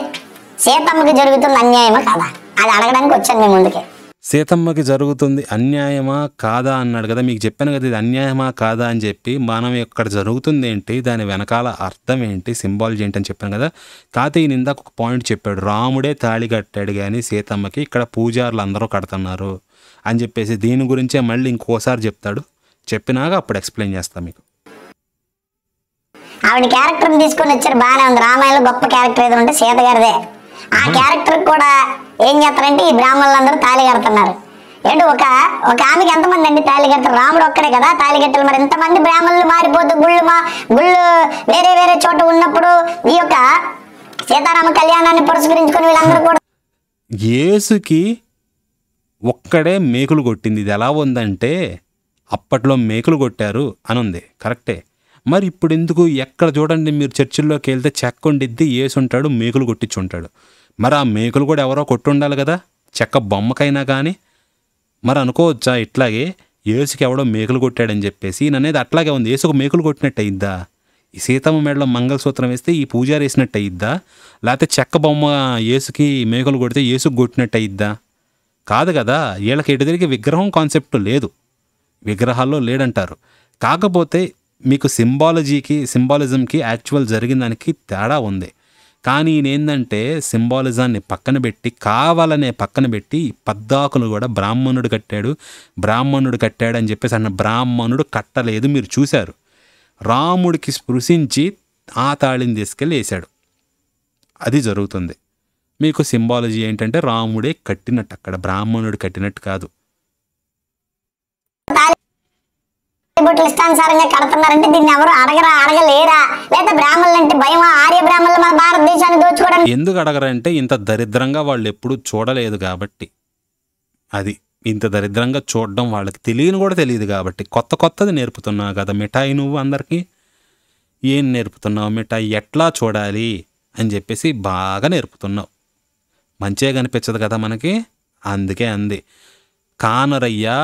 సీతమ్మకి జరుగుతుంది అన్యాయమా కదా అది అడగడానికి వచ్చాను మీ ముందుకే సీతమ్మకి జరుగుతుంది అన్యాయమా కాదా అన్నాడు కదా మీకు చెప్పాను కదా ఇది అన్యాయమా కాదా అని చెప్పి మనం ఇక్కడ జరుగుతుంది ఏంటి దాని వెనకాల అర్థం ఏంటి సింబాలజీ ఏంటి అని చెప్పాను కదా తాతయ్య ఇందాక ఒక పాయింట్ చెప్పాడు రాముడే తాళి కట్టాడు కానీ సీతమ్మకి ఇక్కడ పూజారులు అందరూ కడుతున్నారు అని చెప్పేసి దీని గురించే మళ్ళీ ఇంకోసారి చెప్తాడు చెప్పినాక అప్పుడు ఎక్స్ప్లెయిన్ చేస్తాను మీకు ఆవిడ క్యారెక్టర్ తీసుకొని వచ్చారు బాగానే ఉంది రామాయణ గొప్ప క్యారెక్టర్ ఏదో ఉంటే సీత గారిదే ఆ క్యారెక్టర్ కూడా ఏం చేస్తారంటే ఈ అందరూ తాళి కడుతున్నారు ఏంటి ఒక ఒక ఆమెకి ఎంతమంది అండి తాళి కట్టారు రాముడు ఒక్కడే కదా తాళి కట్టలు మరి ఎంతమంది బ్రాహ్మణులు మారిపోతూ గుళ్ళు మా గుళ్ళు వేరే వేరే చోట ఉన్నప్పుడు ఈ యొక్క సీతారామ కళ్యాణాన్ని పురస్కరించుకుని వీళ్ళందరూ కూడా ఏసుకి ఒక్కడే మేకులు కొట్టింది ఇది ఎలా ఉందంటే అప్పట్లో మేకులు కొట్టారు అని ఉంది కరెక్టే మరి ఇప్పుడు ఎందుకు ఎక్కడ చూడండి మీరు చర్చిల్లోకి వెళ్తే చెక్క ఉండిద్ది ఉంటాడు మేకులు కొట్టించుంటాడు మరి ఆ మేకులు కూడా ఎవరో కొట్టుండాలి కదా చెక్క బొమ్మకైనా కానీ మరి అనుకోవచ్చా ఇట్లాగే ఏసుకి ఎవడో మేకులు కొట్టాడని చెప్పేసి ఈయననేది అట్లాగే ఉంది ఏసుకు మేకులు కొట్టినట్టు అయిద్దా ఈ సీతమ్మ మేడలో మంగళసూత్రం వేస్తే ఈ పూజారు వేసినట్టు అయిద్దా లేకపోతే చెక్క బొమ్మ ఏసుకి మేకులు కొడితే ఏసుకు కొట్టినట్టు అయిద్దా కాదు కదా వీళ్ళకి ఎటు తిరిగి విగ్రహం కాన్సెప్ట్ లేదు విగ్రహాల్లో లేడంటారు కాకపోతే మీకు సింబాలజీకి సింబాలిజంకి యాక్చువల్ జరిగిన దానికి తేడా ఉంది కానీ ఏంటంటే సింబాలిజాన్ని పక్కన పెట్టి కావాలనే పక్కన పెట్టి పద్దాకులు కూడా బ్రాహ్మణుడు కట్టాడు బ్రాహ్మణుడు కట్టాడు అని చెప్పేసి అన్న బ్రాహ్మణుడు కట్టలేదు మీరు చూశారు రాముడికి స్పృశించి ఆ తాళిని తీసుకెళ్ళి వేశాడు అది జరుగుతుంది మీకు సింబాలజీ ఏంటంటే రాముడే కట్టినట్టు అక్కడ బ్రాహ్మణుడు కట్టినట్టు కాదు ఎందుకు అడగరంటే ఇంత దరిద్రంగా వాళ్ళు ఎప్పుడు చూడలేదు కాబట్టి అది ఇంత దరిద్రంగా చూడడం వాళ్ళకి తెలియని కూడా తెలియదు కాబట్టి కొత్త కొత్తది నేర్పుతున్నావు కదా మిఠాయి నువ్వు అందరికీ ఏం నేర్పుతున్నావు మిఠాయి ఎట్లా చూడాలి అని చెప్పేసి బాగా నేర్పుతున్నావు మంచిగా కనిపించదు కదా మనకి అందుకే అంది కానరయ్యా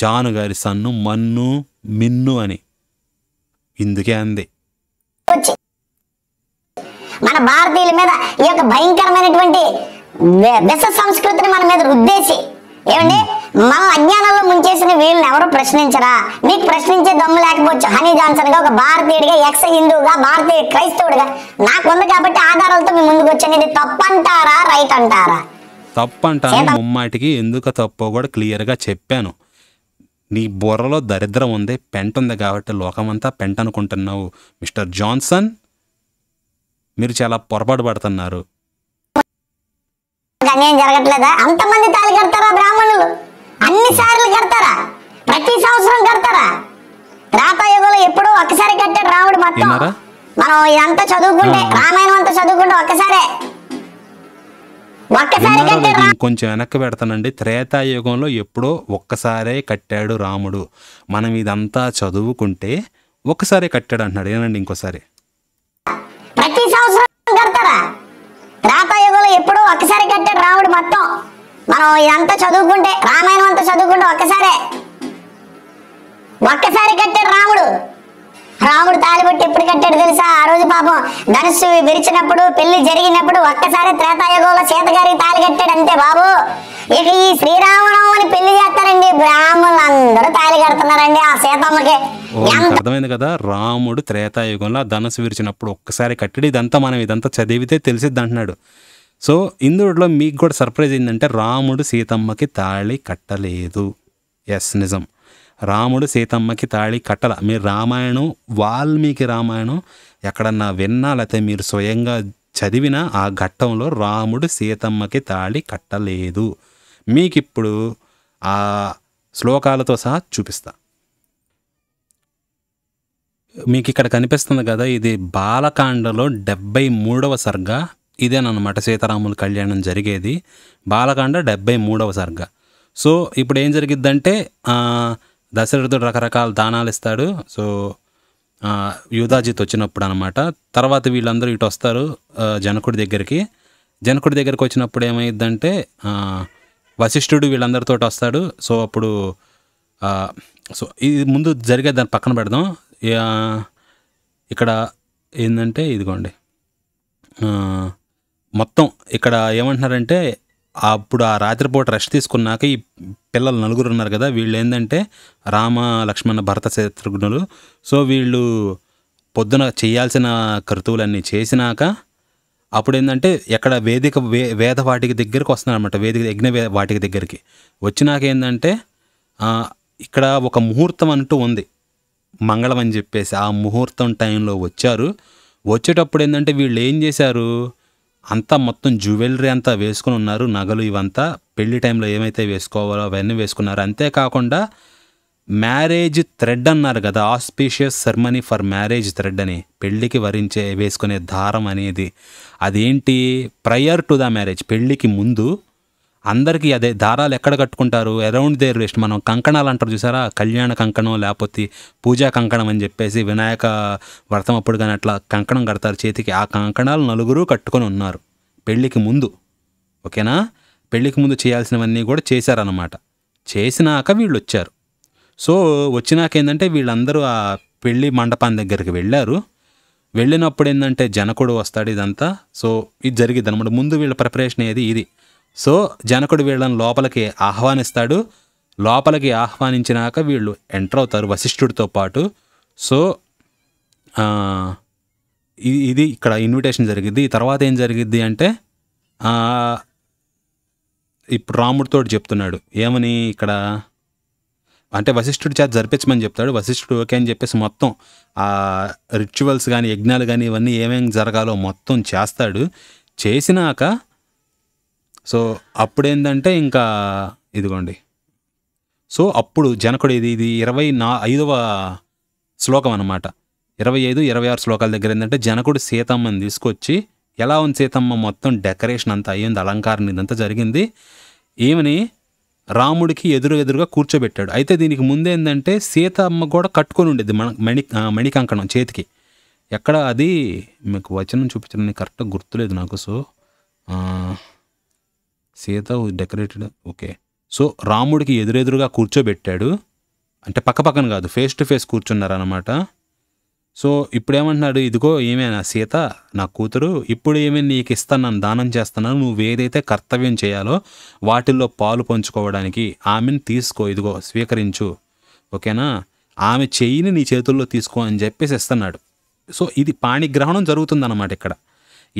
జానుగారి సన్ను మన్ను మిన్ను అని ఇందుకే అంది మన భారతీయుల మీద ఈ యొక్క భయంకరమైనటువంటి దశ సంస్కృతిని మన మీద ఉద్దేశి ఏమండి మన ఎవరు ప్రశ్నించరా నీకు ప్రశ్నించే దమ్ము లేకపోవచ్చు హనీ జాన్సన్ గా ఒక భారతీయుడిగా ఎక్స్ హిందువుగా భారతీయ క్రైస్తవుడిగా నాకుంది కాబట్టి ఆధారాలతో మీ ముందుకు వచ్చాను ఇది తప్పంటారా రైట్ అంటారా తప్పంటాను ముమ్మాటికి ఎందుకు తప్పో కూడా క్లియర్ గా చెప్పాను నీ బుర్రలో దరిద్రం ఉంది పెంట ఉంది కాబట్టి లోకమంతా పెంట అనుకుంటున్నావు మిస్టర్ జాన్సన్ మీరు చాలా పొరపాటు పడుతున్నారు అంతమంది తాళి కడతారా బ్రాహ్మణులు అన్ని సార్లు కడతారా ప్రతి సంవత్సరం కడతారా త్రేతాయుగంలో ఎప్పుడు ఒకసారి కట్టాడు రాముడు మొత్తం మనం ఇదంతా చదువుకుంటే రామాయణం అంతా చదువుకుంటే ఒక్కసారే కొంచెం వెనక్కి పెడతానండి త్రేతాయుగంలో ఎప్పుడో ఒక్కసారే కట్టాడు రాముడు మనం ఇదంతా చదువుకుంటే ఒకసారే కట్టాడు అంటున్నాడు ఏనండి ఇంకోసారి ప్రతి సంవత్సరం కడతారా త్రేతాయుగంలో ఎప్పుడో ఒక్కసారి కట్టాడు రాముడు మొత్తం మనం ఇదంతా చదువుకుంటే రామాయణం అంతా చదువుకుంటే ఒక్కసారే ఒక్కసారి కట్టాడు రాముడు రాముడు తాలిబొట్టు ఎప్పుడు కట్టాడు తెలుసా ఆ రోజు పాపం ధనుస్సు విరిచినప్పుడు పెళ్లి జరిగినప్పుడు ఒక్కసారి త్రేతాయుగంలో సీతగారికి తాలి కట్టాడు అంతే బాబు ఇక ఈ శ్రీరామనవమిని పెళ్లి చేస్తారండి బ్రాహ్మణులందరూ తాలి కడుతున్నారండి ఆ సీతమ్మకి అర్థమైంది కదా రాముడు త్రేతాయుగంలో ధనుసు విరిచినప్పుడు ఒక్కసారి కట్టడి ఇదంతా మనం ఇదంతా చదివితే తెలిసిద్ది అంటున్నాడు సో ఇందులో మీకు కూడా సర్ప్రైజ్ ఏంటంటే రాముడు సీతమ్మకి తాళి కట్టలేదు ఎస్ నిజం రాముడు సీతమ్మకి తాళి కట్టల మీరు రామాయణం వాల్మీకి రామాయణం ఎక్కడన్నా విన్నా లేకపోతే మీరు స్వయంగా చదివిన ఆ ఘట్టంలో రాముడు సీతమ్మకి తాళి కట్టలేదు మీకు ఇప్పుడు ఆ శ్లోకాలతో సహా చూపిస్తా మీకు ఇక్కడ కనిపిస్తుంది కదా ఇది బాలకాండలో డెబ్బై మూడవ సర్గ ఇదేనమాట సీతారాముల కళ్యాణం జరిగేది బాలకాండ డెబ్బై మూడవ సర్గ సో ఇప్పుడు ఏం జరిగిద్దంటే దశరథుడు రకరకాల దానాలు ఇస్తాడు సో యూధాజిత్ వచ్చినప్పుడు అనమాట తర్వాత వీళ్ళందరూ ఇటు వస్తారు జనకుడి దగ్గరికి జనకుడి దగ్గరికి వచ్చినప్పుడు ఏమైందంటే వశిష్ఠుడు వీళ్ళందరితో వస్తాడు సో అప్పుడు సో ఇది ముందు జరిగే దాన్ని పక్కన పెడదాం ఇక్కడ ఏంటంటే ఇదిగోండి మొత్తం ఇక్కడ ఏమంటున్నారంటే అప్పుడు ఆ రాత్రిపూట రెస్ట్ తీసుకున్నాక ఈ పిల్లలు నలుగురు ఉన్నారు కదా వీళ్ళు ఏంటంటే రామ లక్ష్మణ భరత శత్రుఘ్నులు సో వీళ్ళు పొద్దున చేయాల్సిన కర్తువులన్నీ చేసినాక అప్పుడు ఏంటంటే ఎక్కడ వేదిక వే వేద వాటికి దగ్గరికి వస్తున్నారనమాట వేదిక యజ్ఞ వాటికి దగ్గరికి వచ్చినాక ఏంటంటే ఇక్కడ ఒక ముహూర్తం అంటూ ఉంది మంగళం అని చెప్పేసి ఆ ముహూర్తం టైంలో వచ్చారు వచ్చేటప్పుడు ఏంటంటే వీళ్ళు ఏం చేశారు అంతా మొత్తం జ్యువెలరీ అంతా వేసుకుని ఉన్నారు నగలు ఇవంతా పెళ్లి టైంలో ఏమైతే వేసుకోవాలో అవన్నీ వేసుకున్నారు అంతేకాకుండా మ్యారేజ్ థ్రెడ్ అన్నారు కదా auspicious ceremony for marriage thread అని పెళ్ళికి వరించే వేసుకునే దారం అనేది అదేంటి ప్రయర్ టు ద మ్యారేజ్ పెళ్ళికి ముందు అందరికీ అదే దారాలు ఎక్కడ కట్టుకుంటారు అరౌండ్ దేర్ రెస్ట్ మనం కంకణాలు అంటారు చూసారా కళ్యాణ కంకణం లేకపోతే పూజా కంకణం అని చెప్పేసి వినాయక వ్రతం అప్పుడు కానీ అట్లా కంకణం కడతారు చేతికి ఆ కంకణాలు నలుగురు కట్టుకొని ఉన్నారు పెళ్ళికి ముందు ఓకేనా పెళ్ళికి ముందు చేయాల్సినవన్నీ కూడా చేశారన్నమాట చేసినాక వీళ్ళు వచ్చారు సో వచ్చినాక ఏంటంటే వీళ్ళందరూ ఆ పెళ్ళి మండపం దగ్గరికి వెళ్ళారు వెళ్ళినప్పుడు ఏంటంటే జనకుడు వస్తాడు ఇదంతా సో ఇది జరిగింది అనమాట ముందు వీళ్ళ ప్రిపరేషన్ ఏది ఇది సో జనకుడు వీళ్ళని లోపలికి ఆహ్వానిస్తాడు లోపలికి ఆహ్వానించినాక వీళ్ళు ఎంటర్ అవుతారు వశిష్ఠుడితో పాటు సో ఇది ఇక్కడ ఇన్విటేషన్ జరిగింది తర్వాత ఏం జరిగిద్ది అంటే ఇప్పుడు రాముడితో చెప్తున్నాడు ఏమని ఇక్కడ అంటే వశిష్ఠుడి చేత జరిపించమని చెప్తాడు వశిష్ఠుడు ఓకే అని చెప్పేసి మొత్తం ఆ రిచువల్స్ కానీ యజ్ఞాలు కానీ ఇవన్నీ ఏమేమి జరగాలో మొత్తం చేస్తాడు చేసినాక సో అప్పుడేందంటే ఇంకా ఇదిగోండి సో అప్పుడు జనకుడు ఇది ఇది ఇరవై నా ఐదవ శ్లోకం అనమాట ఇరవై ఐదు ఇరవై ఆరు శ్లోకాల దగ్గర ఏంటంటే జనకుడు సీతమ్మని తీసుకొచ్చి ఎలా ఉంది సీతమ్మ మొత్తం డెకరేషన్ అంతా అయ్యింది అలంకారం ఇదంతా జరిగింది ఏమని రాముడికి ఎదురు ఎదురుగా కూర్చోబెట్టాడు అయితే దీనికి ముందేందంటే సీతమ్మ కూడా కట్టుకొని ఉండేది మన మణి మణికంకణం చేతికి ఎక్కడ అది మీకు వచనం చూపించడానికి కరెక్ట్గా గుర్తులేదు నాకు so Sita decorated okay so రాముడికి ఎదురెదురుగా కూర్చోబెట్టాడు అంటే పక్కపక్కన కాదు ఫేస్ టు ఫేస్ కూర్చున్నారనమాట సో ఇప్పుడు ఏమంటున్నాడు ఇదిగో ఏమైనా సీత నా కూతురు ఇప్పుడు ఏమైనా నీకు ఇస్తాను దానం చేస్తున్నాను నువ్వు ఏదైతే కర్తవ్యం చేయాలో వాటిల్లో పాలు పంచుకోవడానికి ఆమెను తీసుకో ఇదిగో స్వీకరించు ఓకేనా ఆమె చెయ్యిని నీ చేతుల్లో తీసుకో అని చెప్పేసి ఇస్తున్నాడు సో ఇది పాణిగ్రహణం జరుగుతుందన్నమాట ఇక్కడ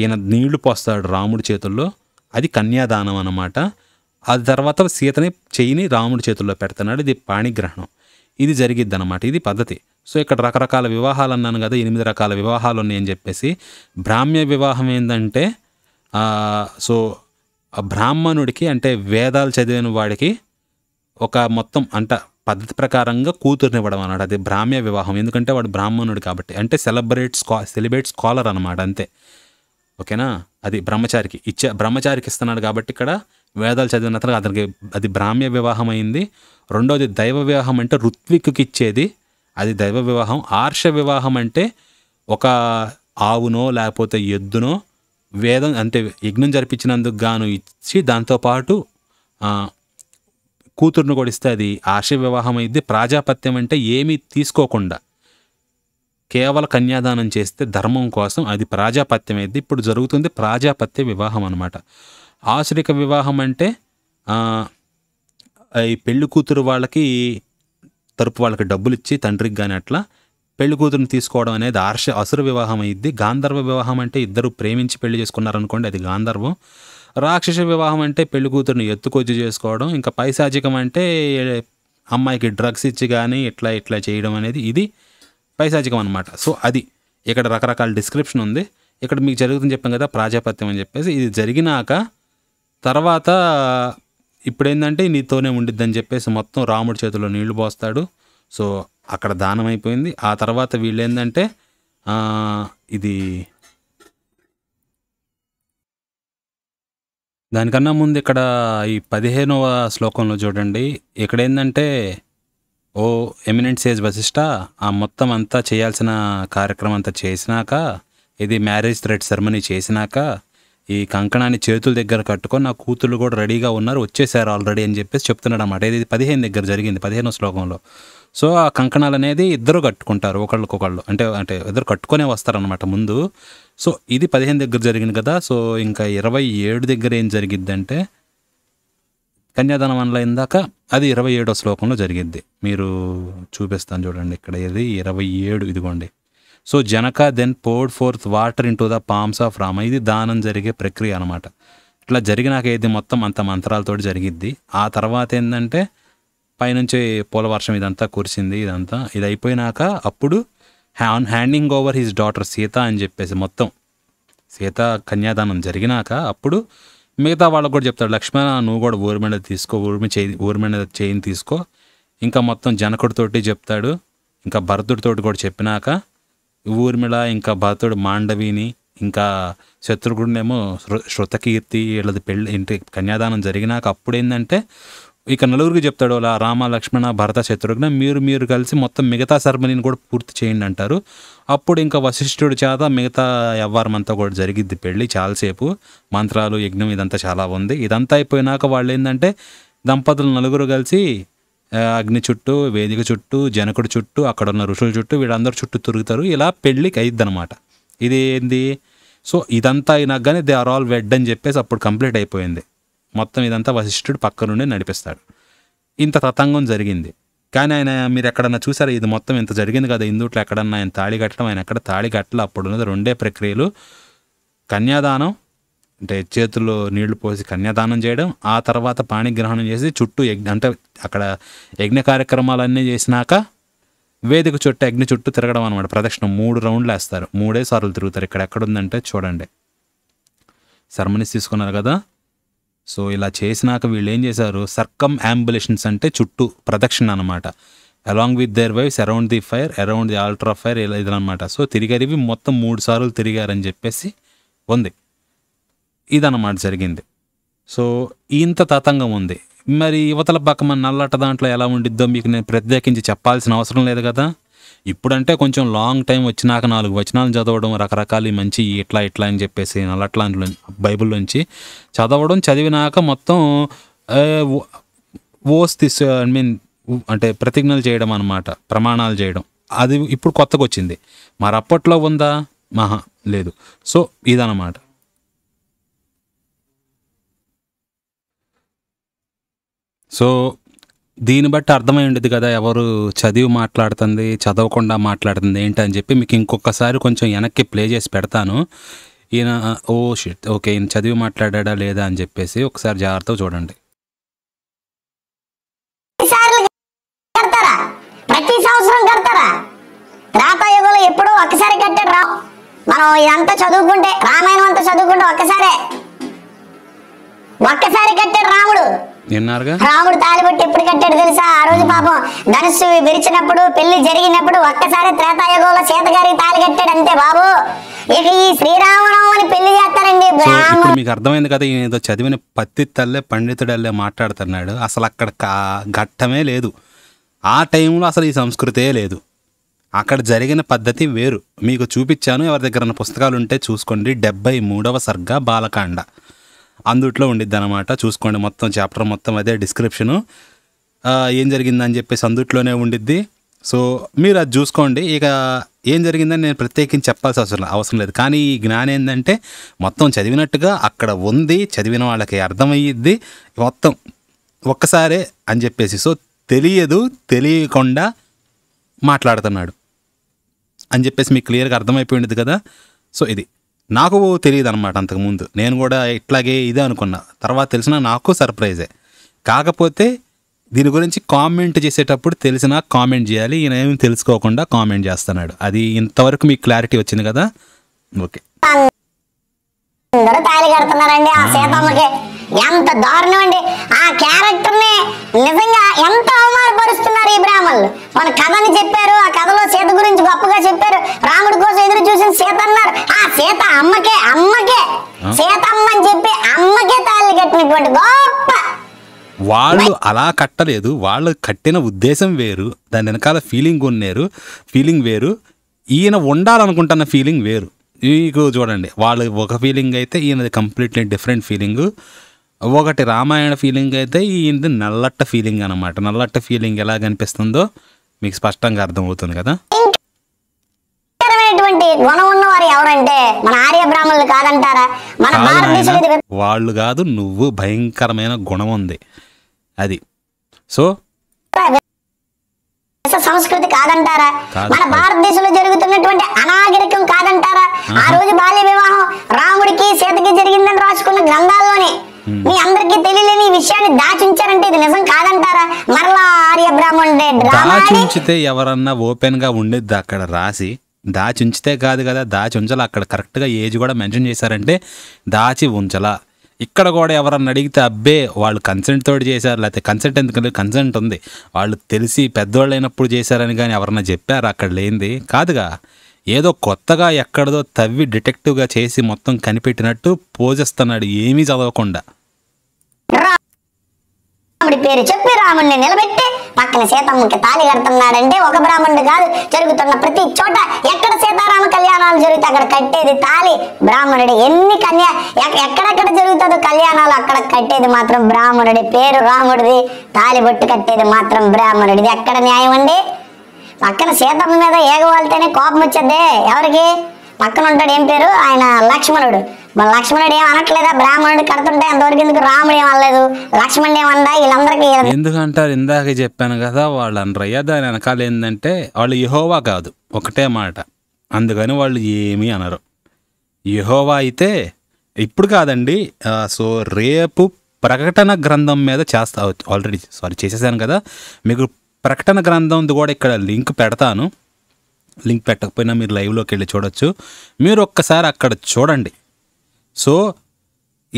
ఈయన నీళ్లు పోస్తాడు రాముడి చేతుల్లో అది కన్యాదానం అన్నమాట ఆ తర్వాత సీతని చెయ్యిని రాముడి చేతుల్లో పెడుతున్నాడు ఇది పాణిగ్రహణం ఇది జరిగిద్ది అనమాట ఇది పద్ధతి సో ఇక్కడ రకరకాల వివాహాలు అన్నాను కదా ఎనిమిది రకాల వివాహాలు ఉన్నాయని చెప్పేసి బ్రాహ్మ్య వివాహం ఏంటంటే సో బ్రాహ్మణుడికి అంటే వేదాలు చదివిన వాడికి ఒక మొత్తం అంట పద్ధతి ప్రకారంగా కూతురునివ్వడం అన్నాడు అది బ్రాహ్మ్య వివాహం ఎందుకంటే వాడు బ్రాహ్మణుడు కాబట్టి అంటే సెలబ్రేట్ స్కా సెలబ్రేట్ స్కాలర్ అనమాట అంతే ఓకేనా అది బ్రహ్మచారికి ఇచ్చే బ్రహ్మచారికి ఇస్తున్నాడు కాబట్టి ఇక్కడ వేదాలు చదివిన తర్వాత అతనికి అది బ్రాహ్మ్య వివాహం అయింది రెండోది దైవ వివాహం అంటే ఋత్విక్కి ఇచ్చేది అది దైవ వివాహం ఆర్ష వివాహం అంటే ఒక ఆవునో లేకపోతే ఎద్దునో వేదం అంటే యజ్ఞం జరిపించినందుకు గాను ఇచ్చి దాంతోపాటు కూతురును కొడిస్తే అది ఆర్ష వివాహం అయింది ప్రాజాపత్యం అంటే ఏమీ తీసుకోకుండా కేవల కన్యాదానం చేస్తే ధర్మం కోసం అది ప్రాజాపత్యం అయితే ఇప్పుడు జరుగుతుంది ప్రాజాపత్య వివాహం అనమాట ఆశ్రిక వివాహం అంటే ఈ పెళ్లి కూతురు వాళ్ళకి తరపు వాళ్ళకి డబ్బులు ఇచ్చి తండ్రికి కానీ అట్లా పెళ్లి కూతురుని తీసుకోవడం అనేది ఆర్ష అసుర వివాహం అయింది గాంధర్వ వివాహం అంటే ఇద్దరు ప్రేమించి పెళ్లి చేసుకున్నారనుకోండి అది గాంధర్వం రాక్షస వివాహం అంటే పెళ్లి కూతురుని ఎత్తుకొచ్చి చేసుకోవడం ఇంకా పైశాచికం అంటే అమ్మాయికి డ్రగ్స్ ఇచ్చి కానీ ఇట్లా ఇట్లా చేయడం అనేది ఇది పైశాచికం అనమాట సో అది ఇక్కడ రకరకాల డిస్క్రిప్షన్ ఉంది ఇక్కడ మీకు జరుగుతుంది చెప్పాం కదా ప్రాజాపత్యం అని చెప్పేసి ఇది జరిగినాక తర్వాత ఇప్పుడేందంటే నీతోనే ఉండిద్దని చెప్పేసి మొత్తం రాముడి చేతిలో నీళ్లు పోస్తాడు సో అక్కడ దానం అయిపోయింది ఆ తర్వాత వీళ్ళు ఏంటంటే ఇది దానికన్నా ముందు ఇక్కడ ఈ పదిహేనవ శ్లోకంలో చూడండి ఇక్కడ ఏంటంటే ఓ ఎమినెంట్ సేజ్ వశిష్ట ఆ మొత్తం అంతా చేయాల్సిన కార్యక్రమం అంతా చేసినాక ఇది మ్యారేజ్ థ్రెడ్ సెరమనీ చేసినాక ఈ కంకణాన్ని చేతుల దగ్గర కట్టుకొని నా కూతుళ్ళు కూడా రెడీగా ఉన్నారు వచ్చేసారు ఆల్రెడీ అని చెప్పేసి చెప్తున్నాడు అన్నమాట ఇది పదిహేను దగ్గర జరిగింది పదిహేనో శ్లోకంలో సో ఆ కంకణాలు అనేది ఇద్దరు కట్టుకుంటారు ఒకళ్ళకొకళ్ళు అంటే అంటే ఇద్దరు కట్టుకునే వస్తారనమాట ముందు సో ఇది పదిహేను దగ్గర జరిగింది కదా సో ఇంకా ఇరవై ఏడు దగ్గర ఏం అంటే కన్యాదానం అనలో ఇందాక అది ఇరవై ఏడో శ్లోకంలో జరిగిద్ది మీరు చూపిస్తాను చూడండి ఇక్కడ ఇది ఇరవై ఏడు ఇదిగోండి so Janaka then poured forth water into the palms of Rama ఇది దానం జరిగే ప్రక్రియ అనమాట ఇట్లా జరిగినాక ఏది మొత్తం అంత మంత్రాలతో జరిగిద్ది ఆ తర్వాత ఏంటంటే పైనుంచి పూలవర్షం ఇదంతా కురిసింది ఇదంతా ఇది అయిపోయినాక అప్పుడు హ్యాన్ handing over his daughter Sita అని చెప్పేసి మొత్తం సీత కన్యాదానం జరిగినాక అప్పుడు మిగతా వాళ్ళకు కూడా చెప్తాడు లక్ష్మణ నువ్వు కూడా ఊరి మీద తీసుకో ఊరి మీద చేయి ఊరి మీద చేయిని తీసుకో ఇంకా మొత్తం జనకుడితోటి చెప్తాడు ఇంకా భరతుడితోటి కూడా చెప్పినాక ఊర్మిళ ఇంకా భరతుడు మాండవిని ఇంకా శత్రుఘ్నేమో శృతకీర్తి వీళ్ళది పెళ్ళి ఇంటి కన్యాదానం జరిగినాక అప్పుడు ఏంటంటే ఇక నలుగురికి చెప్తాడు అలా రామ లక్ష్మణ భరత శత్రుఘ్న మీరు మీరు కలిసి మొత్తం మిగతా సర్మనీని కూడా పూర్తి చేయండి అంటారు అప్పుడు ఇంకా వశిష్ఠుడి చేత మిగతా వ్యవహారం అంతా కూడా జరిగిద్ది పెళ్ళి చాలాసేపు మంత్రాలు యజ్ఞం ఇదంతా చాలా ఉంది ఇదంతా అయిపోయినాక వాళ్ళు ఏంటంటే దంపతులు నలుగురు కలిసి అగ్ని చుట్టూ వేదిక చుట్టూ జనకుడు చుట్టూ అక్కడ ఉన్న ఋషుల చుట్టూ వీళ్ళందరూ చుట్టూ తిరుగుతారు ఇలా పెళ్ళికి అనమాట ఇది ఏంది సో ఇదంతా అయినాక కానీ దే ఆర్ ఆల్ వెడ్ అని చెప్పేసి అప్పుడు కంప్లీట్ అయిపోయింది మొత్తం ఇదంతా వశిష్ఠుడు పక్క నుండి నడిపిస్తాడు ఇంత తతంగం జరిగింది కానీ ఆయన మీరు ఎక్కడన్నా చూసారా ఇది మొత్తం ఇంత జరిగింది కదా ఇందుట్లో ఎక్కడన్నా ఆయన తాళి కట్టడం ఆయన ఎక్కడ తాళి కట్టలు అప్పుడు ఉన్నది రెండే ప్రక్రియలు కన్యాదానం అంటే చేతుల్లో నీళ్లు పోసి కన్యాదానం చేయడం ఆ తర్వాత పాణిగ్రహణం చేసి చుట్టూ యజ్ఞ అంటే అక్కడ యజ్ఞ కార్యక్రమాలన్నీ చేసినాక వేదిక చుట్టూ అగ్ని చుట్టూ తిరగడం అనమాట ప్రదక్షిణ మూడు రౌండ్లు వేస్తారు మూడే సార్లు తిరుగుతారు ఇక్కడ ఎక్కడ ఉందంటే చూడండి సెరమనీస్ తీసుకున్నారు కదా సో ఇలా చేసినాక వీళ్ళు ఏం చేశారు సర్కమ్ అంబులేషన్స్ అంటే చుట్టూ ప్రదక్షిణ అనమాట along with their wives around the fire around the altar fire ఇలా ఇదనమాట సో తిరిగారు మొత్తం మూడు సార్లు తిరిగారని చెప్పేసి ఉంది ఇదన్నమాట జరిగింది సో ఇంత తతంగం ఉంది మరి యువతల మన నల్లట దాంట్లో ఎలా ఉండిద్దో మీకు నేను ప్రత్యేకించి చెప్పాల్సిన అవసరం లేదు కదా ఇప్పుడంటే కొంచెం లాంగ్ టైం వచ్చినాక నాలుగు వచనాలు చదవడం రకరకాల మంచి ఇట్లా ఇట్లా అని చెప్పేసి బైబిల్ నుంచి చదవడం చదివినాక మొత్తం ఓస్ తీస్ ఐ మీన్ అంటే ప్రతిజ్ఞలు చేయడం అనమాట ప్రమాణాలు చేయడం అది ఇప్పుడు కొత్తగా వచ్చింది మరి అప్పట్లో ఉందా మహా లేదు సో ఇదనమాట సో దీన్ని బట్టి అర్థమై ఉండేది కదా ఎవరు చదివి మాట్లాడుతుంది చదవకుండా మాట్లాడుతుంది ఏంటి అని చెప్పి మీకు ఇంకొకసారి కొంచెం వెనక్కి ప్లే చేసి పెడతాను ఈయన ఓ షిట్ ఓకే ఈయన చదివి మాట్లాడా లేదా అని చెప్పేసి ఒకసారి జాగ్రత్తగా చూడండి ప్రతి సంవత్సరం కట్టారు రా మనం ఇదంతా చదువుకుంటే రామాయణం అంతా చదువుకుంటే ఒక్కసారే ఒక్కసారి కట్టాడు రాముడు రాముడు ఎప్పుడు కట్టాడు తెలుసా ఆ రోజు పాపం విరిచినప్పుడు పెళ్లి జరిగినప్పుడు ఒక్కసారి త్రేతాయుగంలో సీతగారికి తాలి కట్టాడు అంతే బాబు ఇక ఈ శ్రీరామనవమిని పెళ్లి చేస్తారండి మీకు అర్థమైంది కదా ఏదో చదివిన పత్తి తల్లే పండితుడల్లే మాట్లాడుతున్నాడు అసలు అక్కడ ఘట్టమే లేదు ఆ టైంలో అసలు ఈ సంస్కృతే లేదు అక్కడ జరిగిన పద్ధతి వేరు మీకు చూపించాను ఎవరి దగ్గర పుస్తకాలు ఉంటే చూసుకోండి డెబ్బై మూడవ సర్గ బాలకాండ అందుట్లో ఉండిద్ది అనమాట చూసుకోండి మొత్తం చాప్టర్ మొత్తం అదే డిస్క్రిప్షను ఏం జరిగిందని చెప్పేసి అందుట్లోనే ఉండిద్ది సో మీరు అది చూసుకోండి ఇక ఏం జరిగిందని నేను ప్రత్యేకించి చెప్పాల్సి అవసరం అవసరం లేదు కానీ ఈ జ్ఞానం ఏంటంటే మొత్తం చదివినట్టుగా అక్కడ ఉంది చదివిన వాళ్ళకి అర్థమయ్యిద్ది మొత్తం ఒక్కసారే అని చెప్పేసి సో తెలియదు తెలియకుండా మాట్లాడుతున్నాడు అని చెప్పేసి మీకు క్లియర్గా అర్థమైపోయింది కదా సో ఇది నాకు తెలియదు అనమాట అంతకుముందు నేను కూడా ఇట్లాగే ఇదే అనుకున్నా తర్వాత తెలిసిన నాకు సర్ప్రైజే కాకపోతే దీని గురించి కామెంట్ చేసేటప్పుడు తెలిసినా కామెంట్ చేయాలి ఈయన ఏమి తెలుసుకోకుండా కామెంట్ చేస్తున్నాడు అది ఇంతవరకు మీకు క్లారిటీ వచ్చింది కదా ఓకే ఎంత దారుణం అండి ఆ క్యారెక్టర్ నిజంగా ఎంత అవమానపరుస్తున్నారు ఈ బ్రాహ్మణులు మన కథని చెప్పారు ఆ కథలో సీత గురించి గొప్పగా చెప్పారు రాముడి కోసం ఎదురు చూసిన సీత అన్నారు ఆ సీత అమ్మకే అమ్మకే అమ్మ అని చెప్పి అమ్మకే తాళ్ళు కట్టినటువంటి గొప్ప వాళ్ళు అలా కట్టలేదు వాళ్ళు కట్టిన ఉద్దేశం వేరు దాని వెనకాల ఫీలింగ్ ఉన్నారు ఫీలింగ్ వేరు ఈయన ఉండాలనుకుంటున్న ఫీలింగ్ వేరు మీకు చూడండి వాళ్ళు ఒక ఫీలింగ్ అయితే ఈయనది కంప్లీట్లీ డిఫరెంట్ ఫీలింగ్ ఒకటి రామాయణ ఫీలింగ్ అయితే ఇది నల్లట్ట ఫీలింగ్ అనమాట నల్లట్ట ఫీలింగ్ ఎలా కనిపిస్తుందో మీకు స్పష్టంగా అర్థమవుతుంది కదా వాళ్ళు కాదు నువ్వు భయంకరమైన గుణం ఉంది అది సో సంస్కృతి కాదంటారా మన భారతదేశంలో జరుగుతున్నటువంటి అనాగరికం కాదంటారా ఆ రోజు బాల్య వివాహం రాముడికి సీతకి జరిగిందని రాసుకున్న గ్రంథాల్లోనే మీ అందరికి తెలియలేని విషయాన్ని దాచించారంటే ఇది నిజం కాదంటారా మరలా ఆర్య బ్రాహ్మణుడే దాచుంచితే ఎవరన్నా ఓపెన్ గా ఉండేది అక్కడ రాసి దాచి ఉంచితే కాదు కదా దాచి ఉంచాల అక్కడ కరెక్ట్గా ఏజ్ కూడా మెన్షన్ చేశారంటే దాచి ఉంచలా ఇక్కడ కూడా ఎవరన్నా అడిగితే అబ్బే వాళ్ళు కన్సెంట్ తోటి చేశారు లేకపోతే కన్సెంట్ ఎందుకంటే కన్సెంట్ ఉంది వాళ్ళు తెలిసి పెద్దవాళ్ళు అయినప్పుడు చేశారని కానీ ఎవరన్నా చెప్పారు అక్కడ లేనిది కాదుగా ఏదో కొత్తగా ఎక్కడదో తవ్వి డిటెక్టివ్గా చేసి మొత్తం కనిపెట్టినట్టు పూజిస్తున్నాడు ఏమీ చదవకుండా రాముడి పేరు చెప్పి రాముడిని నిలబెట్టి పక్కన సీతమ్మకి తాళి కడుతున్నాడంటే ఒక బ్రాహ్మణుడు కాదు జరుగుతున్న ప్రతి చోట ఎక్కడ సీతారామ కళ్యాణాలు జరిగితే అక్కడ కట్టేది తాళి బ్రాహ్మణుడి ఎన్ని కన్యా ఎక్కడెక్కడ జరుగుతుందో కళ్యాణాలు అక్కడ కట్టేది మాత్రం బ్రాహ్మణుడి పేరు రాముడిది తాళి బొట్టు కట్టేది మాత్రం బ్రాహ్మణుడిది ఎక్కడ న్యాయం అండి పక్కన సీతమ్మ మీద ఏగవాలితేనే కోపం వచ్చేదే ఎవరికి పక్కన ఉంటాడు ఏం పేరు ఆయన లక్ష్మణుడు లక్ష్మణుడు ఏం అనట్లేదా బ్రాహ్మణుడు కడుతుంటే అంతవరకు ఎందుకు రాముడు ఏం అనలేదు లక్ష్మణుడు ఏమన్నా వీళ్ళందరికీ ఎందుకంటారు ఇందాక చెప్పాను కదా వాళ్ళు అనరయ్యా దాని వెనకాల ఏంటంటే వాళ్ళు యహోవా కాదు ఒకటే మాట అందుకని వాళ్ళు ఏమీ అనరు యహోవా అయితే ఇప్పుడు కాదండి సో రేపు ప్రకటన గ్రంథం మీద చేస్తా ఆల్రెడీ సారీ చేసేసాను కదా మీకు ప్రకటన గ్రంథంది కూడా ఇక్కడ లింక్ పెడతాను లింక్ పెట్టకపోయినా మీరు లైవ్లోకి వెళ్ళి చూడొచ్చు మీరు ఒక్కసారి అక్కడ చూడండి సో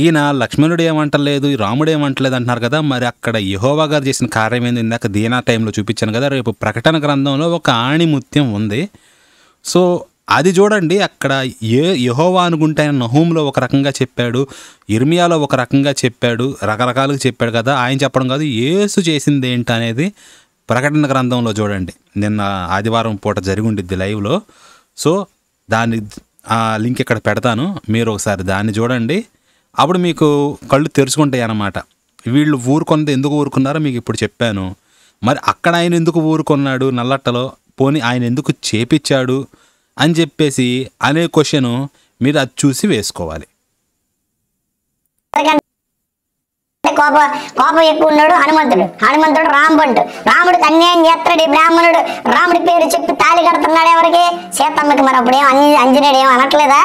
ఈయన లక్ష్మణుడు ఏమంటలేదు రాముడు ఏమంటలేదు అంటున్నారు కదా మరి అక్కడ యహోవా గారు చేసిన కార్యం ఏంది ఇందాక దీనా టైంలో చూపించాను కదా రేపు ప్రకటన గ్రంథంలో ఒక ఆణిముత్యం ఉంది సో అది చూడండి అక్కడ ఏ యహోవా అనుకుంటే ఆయన నహూంలో ఒక రకంగా చెప్పాడు ఇర్మియాలో ఒక రకంగా చెప్పాడు రకరకాలుగా చెప్పాడు కదా ఆయన చెప్పడం కాదు ఏసు చేసింది ఏంటనేది ప్రకటన గ్రంథంలో చూడండి నిన్న ఆదివారం పూట జరిగి ఉండిద్ది లైవ్లో సో దాన్ని ఆ లింక్ ఇక్కడ పెడతాను మీరు ఒకసారి దాన్ని చూడండి అప్పుడు మీకు కళ్ళు తెరుచుకుంటాయి అన్నమాట వీళ్ళు ఊరుకున్నది ఎందుకు ఊరుకున్నారో మీకు ఇప్పుడు చెప్పాను మరి అక్కడ ఆయన ఎందుకు ఊరుకున్నాడు నల్లట్టలో పోని ఆయన ఎందుకు చేపించాడు అని చెప్పేసి అనే క్వశ్చను మీరు అది చూసి వేసుకోవాలి కోప కోపం ఎక్కువ ఉన్నాడు హనుమంతుడు హనుమంతుడు రాముడు రాముడికి అన్యాయం చేస్తాడు బ్రాహ్మణుడు రాముడి పేరు చెప్పి తాళి కడుతున్నాడు ఎవరికి సీతమ్మకి మరి అప్పుడు ఏం అంజనేయుడు ఏం అనట్లేదా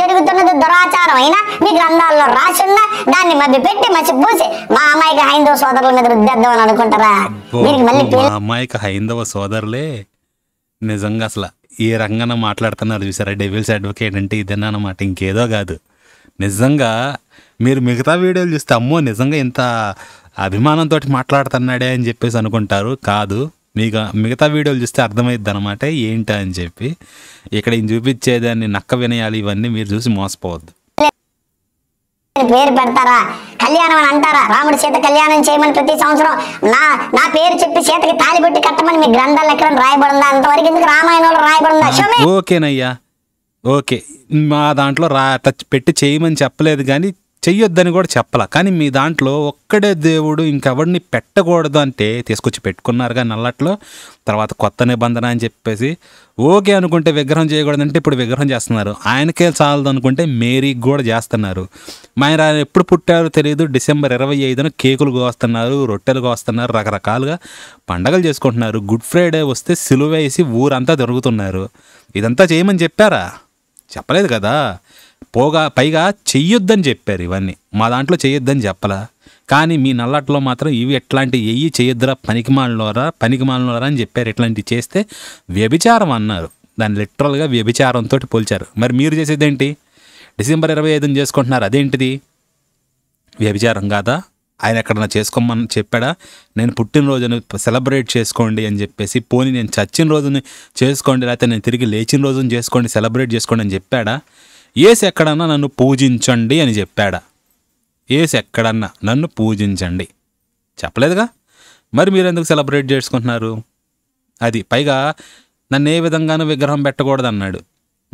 జరుగుతున్నది దురాచారం అయినా మీ గ్రంథాల్లో రాసున్న దాన్ని మధ్య పెట్టి మసి పూసి మా అమ్మాయికి హైందవ సోదరుల మీద రుద్దేద్దాం అని అనుకుంటారా దీనికి మళ్ళీ అమ్మాయికి హైందవ సోదరులే నిజంగా అసలు ఏ రంగన మాట్లాడుతున్నారు చూసారా డెవిల్స్ అడ్వకేట్ అంటే ఇదేనా అనమాట ఇంకేదో కాదు నిజంగా మీరు మిగతా వీడియోలు చూస్తే అమ్మో నిజంగా ఇంత అభిమానంతో మాట్లాడుతున్నాడే అని చెప్పేసి అనుకుంటారు కాదు మీకు మిగతా వీడియోలు చూస్తే అర్థమైద్ది అనమాట ఏంటి అని చెప్పి ఇక్కడ ఈయన చూపించేదాన్ని నక్క వినయాలు ఇవన్నీ మీరు చూసి మోసపోవద్దు పేరు పెడతారా కళ్యాణం అని అంటారా రాముడి సీత కళ్యాణం చేయమని ప్రతి సంవత్సరం నా నా పేరు చెప్పి సీతకి పెట్టి కట్టమని మీ గ్రంథాలు ఎక్కడ రాయబడిందా అంతవరకు ఎందుకు రామాయణంలో రాయబడిందా ఓకేనయ్యా ఓకే మా దాంట్లో రా టచ్ పెట్టి చేయమని చెప్పలేదు కానీ చెయ్యొద్దని కూడా చెప్పాల కానీ మీ దాంట్లో ఒక్కడే దేవుడు ఇంకెవరిని పెట్టకూడదు అంటే తీసుకొచ్చి కానీ నల్లట్లో తర్వాత కొత్త నిబంధన అని చెప్పేసి ఓకే అనుకుంటే విగ్రహం చేయకూడదంటే ఇప్పుడు విగ్రహం చేస్తున్నారు ఆయనకే చాలదు అనుకుంటే మేరీకి కూడా చేస్తున్నారు ఆయన ఎప్పుడు పుట్టారో తెలియదు డిసెంబర్ ఇరవై ఐదున కేకులు కోస్తున్నారు రొట్టెలు కోస్తున్నారు రకరకాలుగా పండగలు చేసుకుంటున్నారు గుడ్ ఫ్రైడే వస్తే సిలువేసి ఊరంతా దొరుకుతున్నారు ఇదంతా చేయమని చెప్పారా చెప్పలేదు కదా పోగా పైగా చెయ్యొద్దని చెప్పారు ఇవన్నీ మా దాంట్లో చెయ్యొద్దని చెప్పలా కానీ మీ నల్లట్లో మాత్రం ఇవి ఎట్లాంటి ఎయ్యి చేయొద్దురా పనికి పనికిమాలనోరా అని చెప్పారు ఇట్లాంటివి చేస్తే వ్యభిచారం అన్నారు దాన్ని లిటరల్గా వ్యభిచారంతో పోల్చారు మరి మీరు చేసేది ఏంటి డిసెంబర్ ఇరవై ఐదుని చేసుకుంటున్నారు అదేంటిది వ్యభిచారం కాదా ఆయన ఎక్కడన్నా చేసుకోమని చెప్పాడా నేను పుట్టినరోజును సెలబ్రేట్ చేసుకోండి అని చెప్పేసి పోనీ నేను చచ్చిన రోజుని చేసుకోండి లేకపోతే నేను తిరిగి లేచిన రోజును చేసుకోండి సెలబ్రేట్ చేసుకోండి అని చెప్పాడా ఏసు ఎక్కడన్నా నన్ను పూజించండి అని చెప్పాడా ఏసు ఎక్కడన్నా నన్ను పూజించండి చెప్పలేదుగా మరి మీరు ఎందుకు సెలబ్రేట్ చేసుకుంటున్నారు అది పైగా నన్ను ఏ విధంగానూ విగ్రహం పెట్టకూడదన్నాడు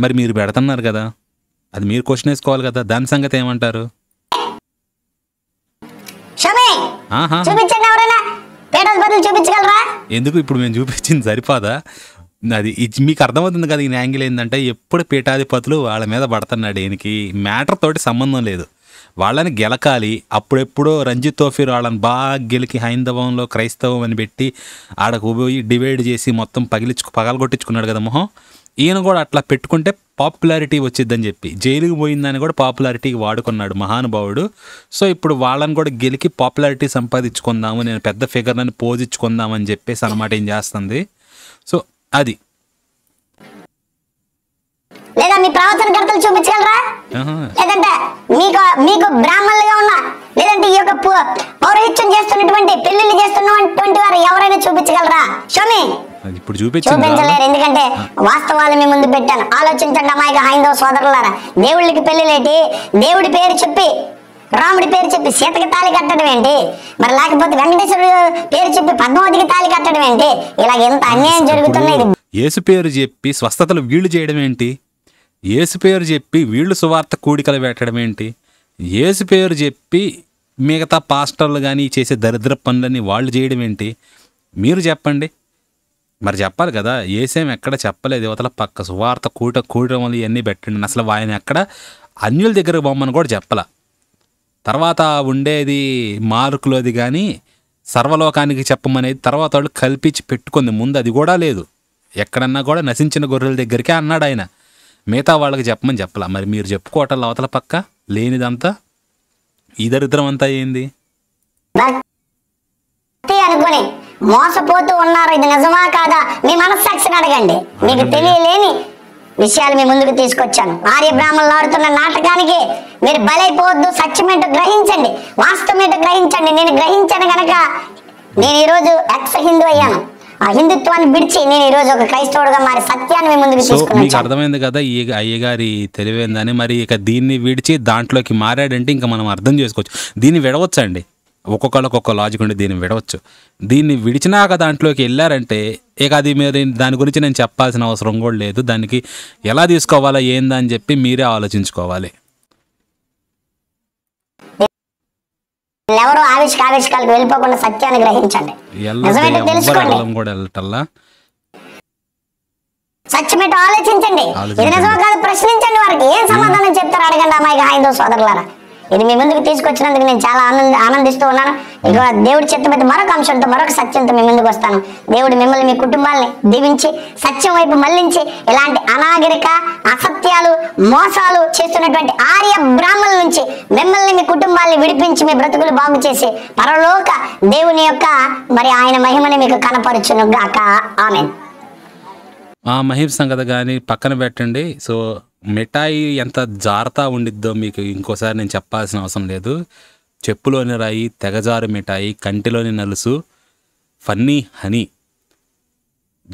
మరి మీరు పెడుతున్నారు కదా అది మీరు క్వశ్చన్ వేసుకోవాలి కదా దాని సంగతి ఏమంటారు ఎందుకు ఇప్పుడు మేము చూపించింది సరిపోదా అది మీకు అర్థమవుతుంది కదా ఈ యాంగిల్ ఏంటంటే ఎప్పుడు పీఠాధిపతులు వాళ్ళ మీద పడుతున్నాడు ఈయనకి మ్యాటర్ తోటి సంబంధం లేదు వాళ్ళని గెలకాలి అప్పుడెప్పుడో రంజిత్ తోఫీర్ వాళ్ళని బాగా గెలికి హైందవంలో క్రైస్తవం అని పెట్టి ఆడకు పోయి డివైడ్ చేసి మొత్తం పగిలించు పగలగొట్టించుకున్నాడు కదా మొహం ఈయన కూడా అట్లా పెట్టుకుంటే పాపులారిటీ వచ్చిద్దని చెప్పి జైలుకి పోయిందని కూడా పాపులారిటీకి వాడుకున్నాడు మహానుభావుడు సో ఇప్పుడు వాళ్ళని కూడా గెలికి పాపులారిటీ సంపాదించుకుందాము నేను పెద్ద ఫిగర్లను పోజిచ్చుకుందామని చెప్పేసి అనమాట ఏం చేస్తుంది సో అది లేదా మీ ప్రవచన కర్తలు చూపించగలరా లేదంటే మీకు మీకు బ్రాహ్మణులుగా ఉన్న లేదంటే ఈ యొక్క పౌరహిత్యం చేస్తున్నటువంటి పెళ్లిళ్ళు చేస్తున్నటువంటి వారు ఎవరైనా చూపించగలరా షోమి అది ఇప్పుడు చూపించింది ఎందుకంటే వాస్తవాలు ముందు పెట్టాను ఆలోచించండి అమాయక హైందవ సోదరులారా దేవుళ్ళకి పెళ్లిలేటి దేవుడి పేరు చెప్పి రాముడి పేరు చెప్పి సీతకి తాళి కట్టడం ఏంటి మరి లేకపోతే వెంకటేశ్వరుడు పేరు చెప్పి పద్మావతికి తాళి కట్టడం ఏంటి ఇలా ఎంత అన్యాయం జరుగుతున్నాయి యేసు పేరు చెప్పి స్వస్థతలు వీళ్ళు చేయడం ఏంటి యేసు పేరు చెప్పి వీళ్ళు సువార్త కూడికలు పెట్టడం ఏంటి యేసు పేరు చెప్పి మిగతా పాస్టర్లు కానీ చేసే దరిద్ర పనులన్నీ వాళ్ళు చేయడం ఏంటి మీరు చెప్పండి మరి చెప్పాలి కదా ఏసేం ఎక్కడ చెప్పలేదు యువతల పక్క సువార్త కూట కూటములు ఇవన్నీ పెట్టండి అసలు ఆయన ఎక్కడ అన్యుల దగ్గర బొమ్మను కూడా చెప్పాల తర్వాత ఉండేది అది కానీ సర్వలోకానికి చెప్పమనేది తర్వాత వాళ్ళు కల్పించి పెట్టుకుంది ముందు అది కూడా లేదు ఎక్కడన్నా కూడా నశించిన గొర్రెల దగ్గరికే అన్నాడు ఆయన మిగతా వాళ్ళకి చెప్పమని చెప్పలా మరి మీరు చెప్పుకోవటం అవతల పక్క లేనిదంతా ఈ దరిద్రం అంతా ఏంది మోసపోతూ ఉన్నారు ఇది నిజమా కాదా మీ మనస్సాక్షిని అడగండి మీకు తెలియలేని విషయాలు మీ ముందుకు తీసుకొచ్చాను ఆర్య బ్రాహ్మణులు ఆడుతున్న నాటకానికి మీరు బలైపోవద్దు సత్యమేంటో గ్రహించండి వాస్తవమేంటో గ్రహించండి నేను గ్రహించాను గనక నేను ఈరోజు ఎక్స్ హిందూ అయ్యాను ఆ హిందుత్వాన్ని విడిచి నేను ఈ రోజు ఒక క్రైస్తవుడుగా మారి సత్యాన్ని ముందుకు సో మీకు అర్థమైంది కదా ఈ అయ్యగారి తెలివైందని మరి ఇక దీన్ని విడిచి దాంట్లోకి మారాడంటే ఇంకా మనం అర్థం చేసుకోవచ్చు దీన్ని విడవచ్చండి ఒక్కొక్కరికి ఒక్కొక్క లాజిక్ ఉండి దీన్ని విడవచ్చు దీన్ని విడిచినాక దాంట్లోకి వెళ్ళారంటే ఇక అది మీద దాని గురించి నేను చెప్పాల్సిన అవసరం కూడా లేదు దానికి ఎలా తీసుకోవాలా ఏందా అని చెప్పి మీరే ఆలోచించుకోవాలి ఆలోచించండి ప్రశ్నించండి వారికి ఏం సమాధానం చెప్తారు అడగండి అమ్మాయి హాయిందో సోదరులారా ఇది మీ ముందుకు తీసుకొచ్చినందుకు నేను చాలా ఆనంద ఆనందిస్తూ ఉన్నాను ఇక దేవుడి మీద మరొక అంశంతో మరొక సత్యంతో మీ ముందుకు వస్తాను దేవుడు మిమ్మల్ని మీ కుటుంబాలని దీవించి సత్యం వైపు మళ్లించి ఇలాంటి అనాగరిక అసత్యాలు మోసాలు చేస్తున్నటువంటి ఆర్య బ్రాహ్మణుల నుంచి మిమ్మల్ని మీ కుటుంబాన్ని విడిపించి మీ బ్రతుకులు బాగు చేసి పరలోక దేవుని యొక్క మరి ఆయన మహిమని మీకు కనపరచును గాక ఆమె ఆ మహిమ సంగతి కానీ పక్కన పెట్టండి సో మిఠాయి ఎంత జారతా ఉండిద్దో మీకు ఇంకోసారి నేను చెప్పాల్సిన అవసరం లేదు చెప్పులోని రాయి తెగజారు మిఠాయి కంటిలోని నలుసు ఫన్నీ హనీ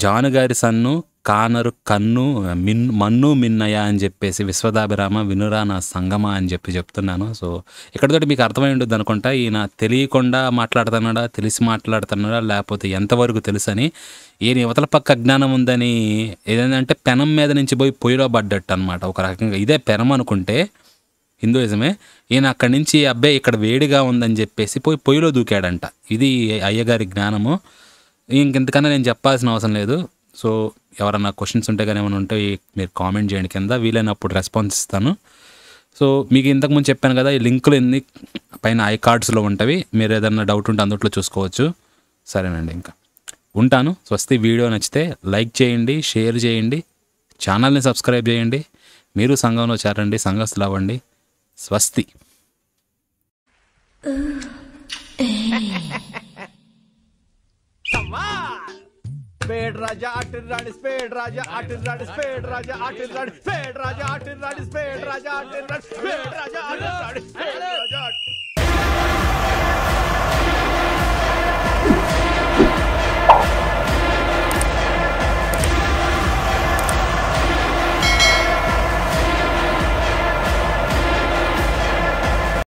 జాను గారి సన్ను కానరు కన్ను మిన్ మన్ను మిన్నయ అని చెప్పేసి విశ్వదాభిరామ వినురా నా సంగమ అని చెప్పి చెప్తున్నాను సో ఇక్కడతోటి మీకు అర్థమై ఉంటుంది అనుకుంటా ఈయన తెలియకుండా మాట్లాడుతున్నాడా తెలిసి మాట్లాడుతున్నాడా లేకపోతే ఎంతవరకు తెలుసని ఈయన యువతల పక్క జ్ఞానం ఉందని ఏదంటే పెనం మీద నుంచి పోయి పొయ్యిలో పడ్డట్టు అనమాట ఒక రకంగా ఇదే పెనం అనుకుంటే హిందూయిజమే ఈయన అక్కడి నుంచి అబ్బాయి ఇక్కడ వేడిగా ఉందని చెప్పేసి పోయి పొయ్యిలో దూకాడంట ఇది అయ్యగారి జ్ఞానము ఇంకెంతకన్నా నేను చెప్పాల్సిన అవసరం లేదు సో ఎవరన్నా క్వశ్చన్స్ ఉంటే కానీ ఏమైనా ఉంటే మీరు కామెంట్ చేయండి కింద వీలైనప్పుడు రెస్పాన్స్ ఇస్తాను సో మీకు ఇంతకుముందు చెప్పాను కదా ఈ లింకులు ఎన్ని పైన ఐ కార్డ్స్లో ఉంటవి మీరు ఏదైనా డౌట్ ఉంటే అందుట్లో చూసుకోవచ్చు సరేనండి ఇంకా ఉంటాను స్వస్తి వీడియో నచ్చితే లైక్ చేయండి షేర్ చేయండి ఛానల్ని సబ్స్క్రైబ్ చేయండి మీరు సంఘంలో చేరండి సంఘస్థులు అవ్వండి స్వస్తి Come uh, eh. on! Spade राजा आठ रन स्पेड राजा आठ रन स्पेड राजा आठ रन स्पेड राजा आठ रन स्पेड राजा आठ रन स्पेड राजा आठ रन स्पेड राजा आठ